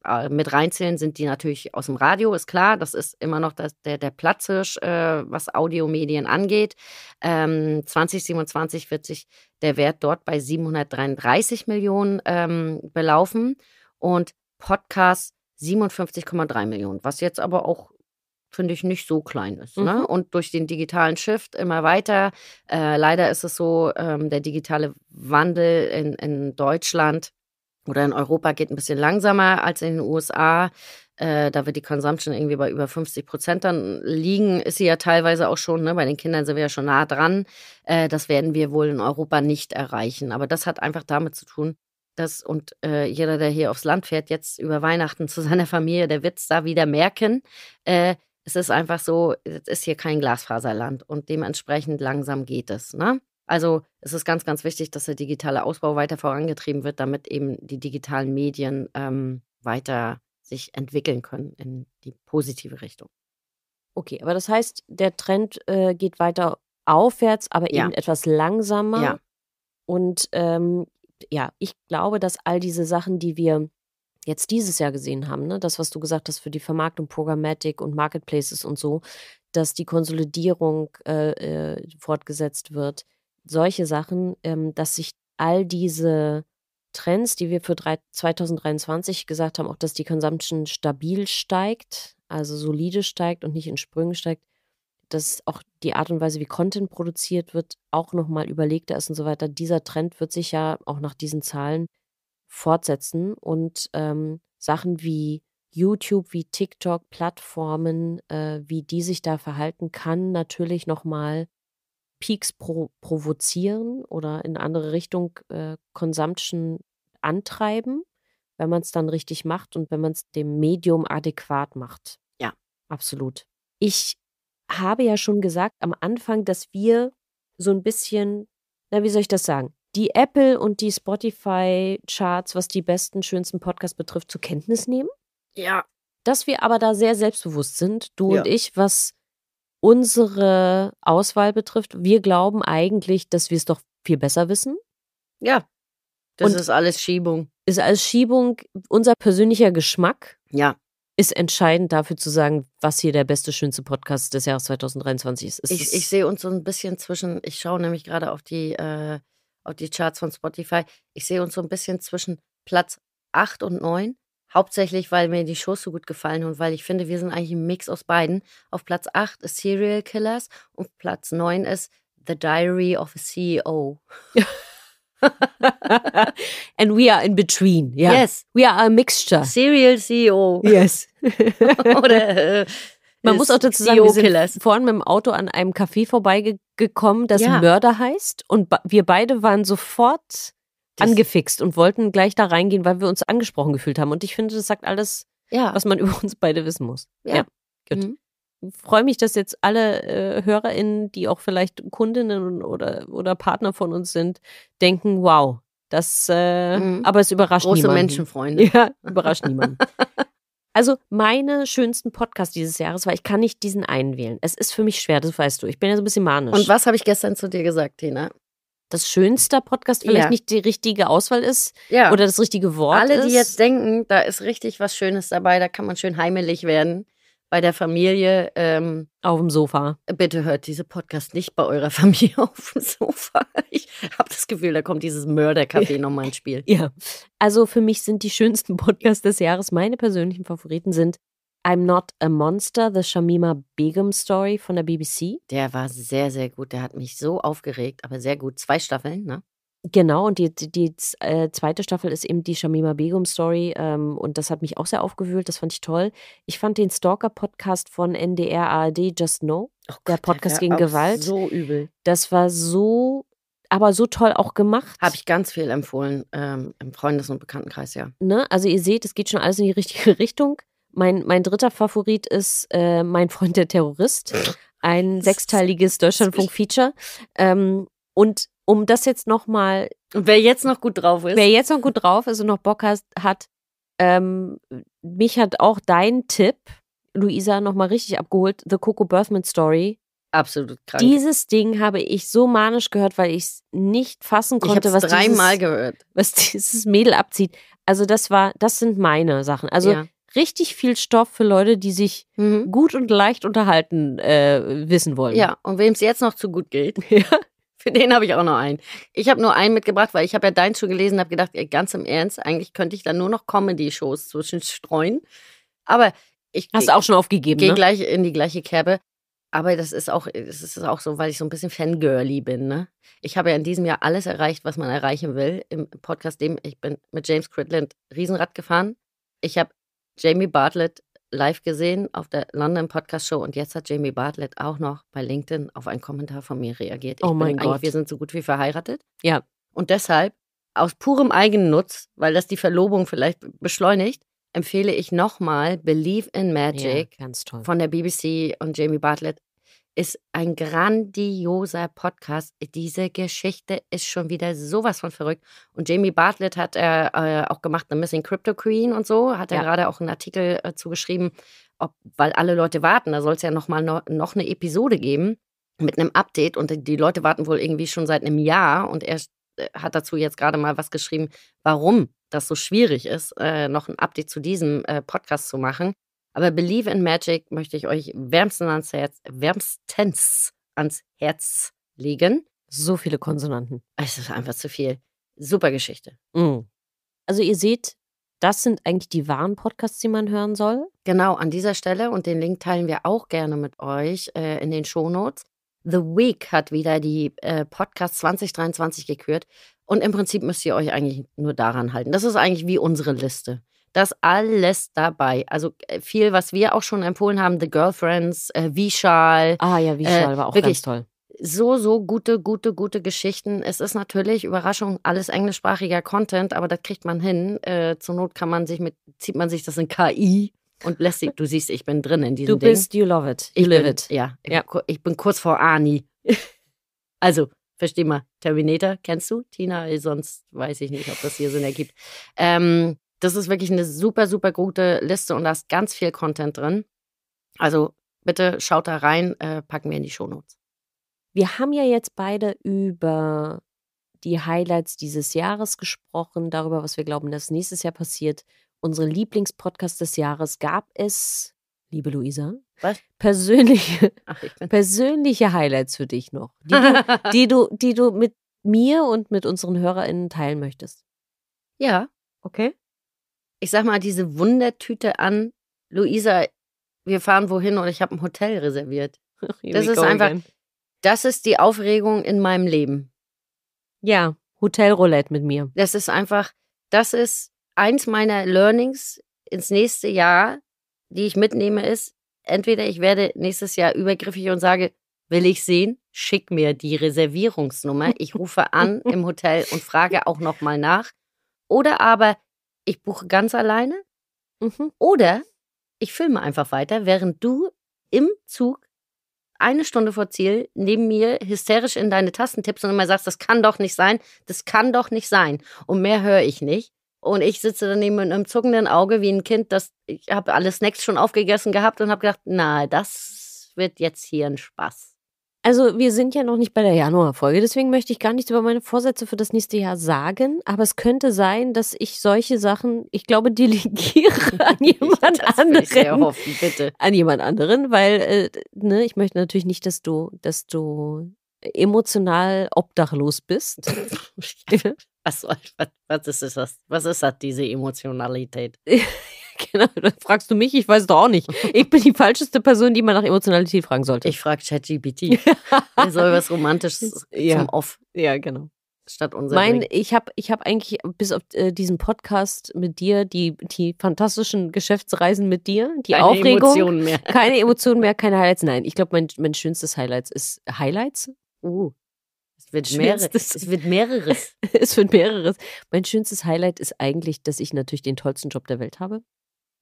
äh, mit reinzählen, sind die natürlich aus dem Radio, ist klar. Das ist immer noch das, der, der Platzhirsch, äh, was Audiomedien angeht. Ähm, 2027 wird sich der Wert dort bei 733 Millionen ähm, belaufen und Podcasts 57,3 Millionen, was jetzt aber auch finde ich nicht so klein ist. Ne? Mhm. Ne? Und durch den digitalen Shift immer weiter. Äh, leider ist es so, ähm, der digitale Wandel in, in Deutschland oder in Europa geht ein bisschen langsamer als in den USA. Äh, da wird die Consumption irgendwie bei über 50 Prozent dann liegen, ist sie ja teilweise auch schon. Ne? Bei den Kindern sind wir ja schon nah dran. Äh, das werden wir wohl in Europa nicht erreichen. Aber das hat einfach damit zu tun, das und äh, jeder, der hier aufs Land fährt, jetzt über Weihnachten zu seiner Familie, der wird es da wieder merken. Äh, es ist einfach so, es ist hier kein Glasfaserland und dementsprechend langsam geht es. Ne? Also es ist ganz, ganz wichtig, dass der digitale Ausbau weiter vorangetrieben wird, damit eben die digitalen Medien ähm, weiter sich entwickeln können in die positive Richtung. Okay, aber das heißt, der Trend äh, geht weiter aufwärts, aber ja. eben etwas langsamer. Ja. Und ähm, ja, ich glaube, dass all diese Sachen, die wir jetzt dieses Jahr gesehen haben, ne, das, was du gesagt hast für die Vermarktung, Programmatic und Marketplaces und so, dass die Konsolidierung äh, äh, fortgesetzt wird, solche Sachen, ähm, dass sich all diese Trends, die wir für drei, 2023 gesagt haben, auch dass die Consumption stabil steigt, also solide steigt und nicht in Sprüngen steigt, dass auch die Art und Weise, wie Content produziert wird, auch nochmal überlegter ist und so weiter. Dieser Trend wird sich ja auch nach diesen Zahlen fortsetzen und ähm, Sachen wie YouTube, wie TikTok, Plattformen, äh, wie die sich da verhalten, kann natürlich nochmal Peaks pro provozieren oder in andere Richtung äh, Consumption antreiben, wenn man es dann richtig macht und wenn man es dem Medium adäquat macht. Ja, absolut. Ich habe ja schon gesagt am Anfang, dass wir so ein bisschen, na, wie soll ich das sagen? Die Apple und die Spotify-Charts, was die besten, schönsten Podcasts betrifft, zur Kenntnis nehmen. Ja. Dass wir aber da sehr selbstbewusst sind, du ja. und ich, was unsere Auswahl betrifft. Wir glauben eigentlich, dass wir es doch viel besser wissen. Ja. Das und ist alles Schiebung. Ist alles Schiebung, unser persönlicher Geschmack. Ja ist entscheidend dafür zu sagen, was hier der beste, schönste Podcast des Jahres 2023 ist. ist ich, ich sehe uns so ein bisschen zwischen, ich schaue nämlich gerade auf die, äh, auf die Charts von Spotify, ich sehe uns so ein bisschen zwischen Platz 8 und 9. Hauptsächlich, weil mir die Shows so gut gefallen und weil ich finde, wir sind eigentlich ein Mix aus beiden. Auf Platz 8 ist Serial Killers und Platz 9 ist The Diary of a CEO. Ja. *laughs* *laughs* and we are in between. Yeah. Yes. We are a mixture. Serial CEO. Yes. *laughs* Oder. Äh, man muss auch dazu sagen, wir sind e vorhin mit dem Auto an einem Café vorbeigekommen, das ja. Mörder heißt. Und wir beide waren sofort das angefixt und wollten gleich da reingehen, weil wir uns angesprochen gefühlt haben. Und ich finde, das sagt alles, ja. was man *laughs* über uns beide wissen muss. Ja. ja. Gut. Mhm freue mich, dass jetzt alle äh, HörerInnen, die auch vielleicht Kundinnen oder, oder Partner von uns sind, denken, wow, das, äh, mhm. aber es überrascht Große niemanden. Große Menschenfreunde. Ja, überrascht niemanden. *laughs* Also meine schönsten Podcasts dieses Jahres, weil ich kann nicht diesen einen wählen. Es ist für mich schwer, das weißt du. Ich bin ja so ein bisschen manisch. Und was habe ich gestern zu dir gesagt, Tina? Das schönste Podcast vielleicht ja. nicht die richtige Auswahl ist ja. oder das richtige Wort Alle, ist. Alle, die jetzt denken, da ist richtig was Schönes dabei, da kann man schön heimelig werden bei der Familie ähm, auf dem Sofa. Bitte hört diese Podcast nicht bei eurer *laughs* Familie auf dem Sofa. Ich habe das Gefühl, da kommt dieses Mördercafé ja. nochmal ins Spiel. Ja. Also für mich sind die schönsten *laughs* Podcasts des Jahres, meine persönlichen Favoriten sind I'm Not a Monster, The Shamima Begum Story von der BBC. Der war sehr, sehr gut. Der hat mich so aufgeregt, aber sehr gut. Zwei Staffeln, ne? Genau, und die, die, die äh, zweite Staffel ist eben die Shamima Begum Story ähm, und das hat mich auch sehr aufgewühlt, das fand ich toll. Ich fand den Stalker-Podcast von NDR ARD Just Know, oh der Podcast der gegen Gewalt. So übel. Das war so, aber so toll auch gemacht. Habe ich ganz viel empfohlen ähm, im Freundes- und Bekanntenkreis, ja. Ne? Also ihr seht, es geht schon alles in die richtige *laughs* Richtung. Mein, mein dritter Favorit ist äh, Mein Freund der Terrorist, ein sechsteiliges Deutschlandfunk-Feature. Ähm, und um das jetzt nochmal. Und wer jetzt noch gut drauf ist. Wer jetzt noch gut drauf ist und noch Bock hat, hat, ähm, mich hat auch dein Tipp, Luisa, nochmal richtig abgeholt. The Coco Birthman Story. Absolut krank. Dieses Ding habe ich so manisch gehört, weil ich es nicht fassen konnte, ich was dreimal dieses, gehört. was dieses Mädel abzieht. Also das war, das sind meine Sachen. Also ja. richtig viel Stoff für Leute, die sich mhm. gut und leicht unterhalten äh, wissen wollen. Ja, und wem es jetzt noch zu gut geht. *laughs* Ja. Für den habe ich auch noch einen. Ich habe nur einen mitgebracht, weil ich habe ja deinen schon gelesen und habe gedacht, ganz im Ernst, eigentlich könnte ich da nur noch Comedy-Shows zwischenstreuen. Aber ich hast du auch schon aufgegeben. Gehe ne? gleich in die gleiche Kerbe. Aber das ist auch, das ist auch so, weil ich so ein bisschen Fangirly bin. Ne? Ich habe ja in diesem Jahr alles erreicht, was man erreichen will. Im Podcast dem, ich bin mit James Critland Riesenrad gefahren. Ich habe Jamie Bartlett live gesehen auf der London Podcast Show und jetzt hat Jamie Bartlett auch noch bei LinkedIn auf einen Kommentar von mir reagiert. Ich oh mein Gott. Wir sind so gut wie verheiratet. Ja. Und deshalb, aus purem Eigennutz, weil das die Verlobung vielleicht beschleunigt, empfehle ich nochmal Believe in Magic ja, von der BBC und Jamie Bartlett ist ein grandioser Podcast. Diese Geschichte ist schon wieder sowas von verrückt. Und Jamie Bartlett hat äh, auch gemacht, The Missing Crypto Queen und so, hat er ja. gerade auch einen Artikel äh, zugeschrieben, ob, weil alle Leute warten. Da soll es ja nochmal no, noch eine Episode geben mit einem Update und die Leute warten wohl irgendwie schon seit einem Jahr und er äh, hat dazu jetzt gerade mal was geschrieben, warum das so schwierig ist, äh, noch ein Update zu diesem äh, Podcast zu machen. Aber Believe in Magic möchte ich euch wärmstens ans Herz, wärmstens ans Herz legen. So viele Konsonanten. Es ist einfach zu viel. Super Geschichte. Mhm. Also ihr seht, das sind eigentlich die wahren Podcasts, die man hören soll. Genau, an dieser Stelle und den Link teilen wir auch gerne mit euch äh, in den Shownotes. The Week hat wieder die äh, Podcast 2023 gekürt und im Prinzip müsst ihr euch eigentlich nur daran halten. Das ist eigentlich wie unsere Liste das alles dabei. Also äh, viel, was wir auch schon empfohlen haben, The Girlfriends, äh, Vishal. Ah ja, äh, Vishal äh, war auch wirklich ganz toll. So, so gute, gute, gute Geschichten. Es ist natürlich, Überraschung, alles englischsprachiger Content, aber das kriegt man hin. Äh, zur Not kann man sich mit, zieht man sich das in KI und lässt sich, du siehst, ich bin drin in diesem Du Ding. bist, you love it. You ich live bin, it. Ja, ja. Ich, ich bin kurz vor Ani. *laughs* also, versteh mal, Terminator kennst du? Tina, sonst weiß ich nicht, ob das hier Sinn ergibt. Ähm, das ist wirklich eine super, super gute Liste und da ist ganz viel Content drin. Also bitte schaut da rein, äh, packen wir in die Shownotes. Wir haben ja jetzt beide über die Highlights dieses Jahres gesprochen, darüber, was wir glauben, dass nächstes Jahr passiert. Unsere Lieblingspodcast des Jahres gab es, liebe Luisa, was? Persönliche, *laughs* Ach, persönliche Highlights für dich noch, die du, *laughs* die du, die du mit mir und mit unseren HörerInnen teilen möchtest. Ja. Okay ich sag mal, diese Wundertüte an, Luisa, wir fahren wohin oder ich habe ein Hotel reserviert. *laughs* das ist einfach, again. das ist die Aufregung in meinem Leben. Ja, Hotelroulette mit mir. Das ist einfach, das ist eins meiner Learnings ins nächste Jahr, die ich mitnehme, ist, entweder ich werde nächstes Jahr übergriffig und sage, will ich sehen, schick mir die Reservierungsnummer. Ich rufe an *laughs* im Hotel und frage auch nochmal nach. Oder aber ich buche ganz alleine mhm. oder ich filme einfach weiter, während du im Zug eine Stunde vor Ziel neben mir hysterisch in deine Tasten tippst und immer sagst, das kann doch nicht sein, das kann doch nicht sein. Und mehr höre ich nicht. Und ich sitze daneben mit einem zuckenden Auge wie ein Kind, das ich habe alle Snacks schon aufgegessen gehabt und habe gedacht, na, das wird jetzt hier ein Spaß. Also wir sind ja noch nicht bei der Januarfolge, deswegen möchte ich gar nichts über meine Vorsätze für das nächste Jahr sagen. Aber es könnte sein, dass ich solche Sachen, ich glaube, delegiere *laughs* an jemand das anderen. Ich sehr hoffen, bitte. An jemand anderen, weil äh, ne, ich möchte natürlich nicht, dass du, dass du emotional obdachlos bist. *laughs* was, was, was, ist das? Was ist das, diese Emotionalität? *laughs* *laughs* genau, das fragst du mich, ich weiß doch auch nicht. Ich bin die falscheste Person, die man nach Emotionalität fragen sollte. Ich frage ChatGPT. er *laughs* soll was Romantisches ja. zum Off. Ja, genau. Statt unser. Mein, ich habe ich hab eigentlich bis auf äh, diesen Podcast mit dir, die, die fantastischen Geschäftsreisen mit dir, die keine Aufregung. Keine Emotionen mehr. *laughs* Keine Emotionen mehr, keine Highlights. Nein, ich glaube, mein, mein schönstes Highlights ist Highlights? Uh, es wird, mehrere, es wird mehreres. es wird mehreres. Mein schönstes Highlight ist eigentlich, dass ich natürlich den tollsten Job der Welt habe.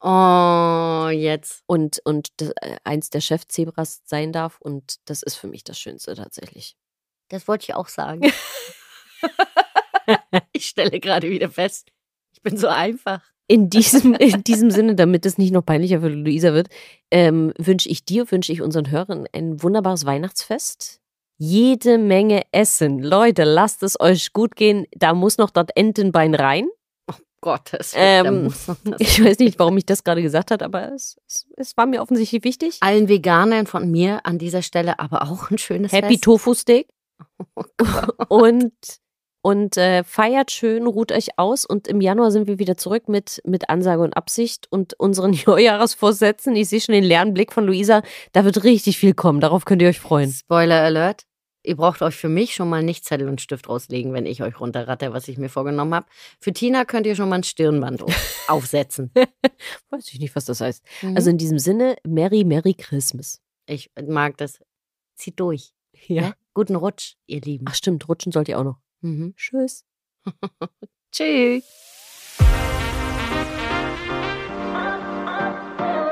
Oh, jetzt. Und, und das, äh, eins der Chefzebras sein darf. Und das ist für mich das Schönste tatsächlich. Das wollte ich auch sagen. *laughs* *laughs* ich stelle gerade wieder fest, ich bin so einfach. In diesem, in diesem Sinne, damit es nicht noch peinlicher für Luisa wird, ähm, wünsche ich dir, wünsche ich unseren Hörern ein wunderbares Weihnachtsfest. Jede Menge Essen. Leute, lasst es euch gut gehen. Da muss noch das Entenbein rein. Gottes. Ähm, das ähm, *laughs* ich weiß nicht, warum ich das gerade gesagt habe, aber es, es, es, war mir offensichtlich wichtig. Allen Veganern von mir an dieser Stelle aber auch ein schönes Happy Fest. Tofu Steak. *laughs* Oh und und äh, feiert schön, ruht euch aus und im Januar sind wir wieder zurück mit, mit Ansage und Absicht und unseren *laughs* Neujahresvorsätzen. Ich sehe schon den leeren Blick von Luisa. Da wird richtig viel kommen. Darauf könnt ihr euch freuen. Spoiler Alert. Ihr braucht euch für mich schon mal nicht Zettel und Stift rauslegen, wenn ich euch runterratte, was ich mir vorgenommen habe. Für Tina könnt ihr schon mal ein Stirnband *laughs* aufsetzen. Weiß ich nicht, was das heißt. Mhm. Also in diesem Sinne, Merry, Merry Christmas. Ich mag das. Zieht durch. Ja. ja. Ne? Guten Rutsch, ihr Lieben. Ach stimmt, rutschen sollt ihr auch noch. Mhm. Tschüss. *laughs* Tschüss.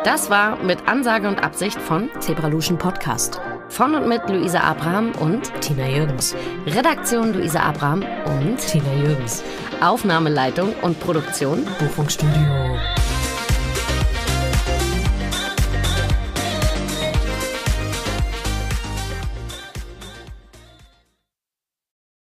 Das war mit Ansage und Absicht von Zebraluschen Podcast. Von und mit Luisa Abraham und Tina Jürgens. Redaktion Luisa Abraham und Tina Jürgens. Aufnahmeleitung und Produktion Buchungsstudio.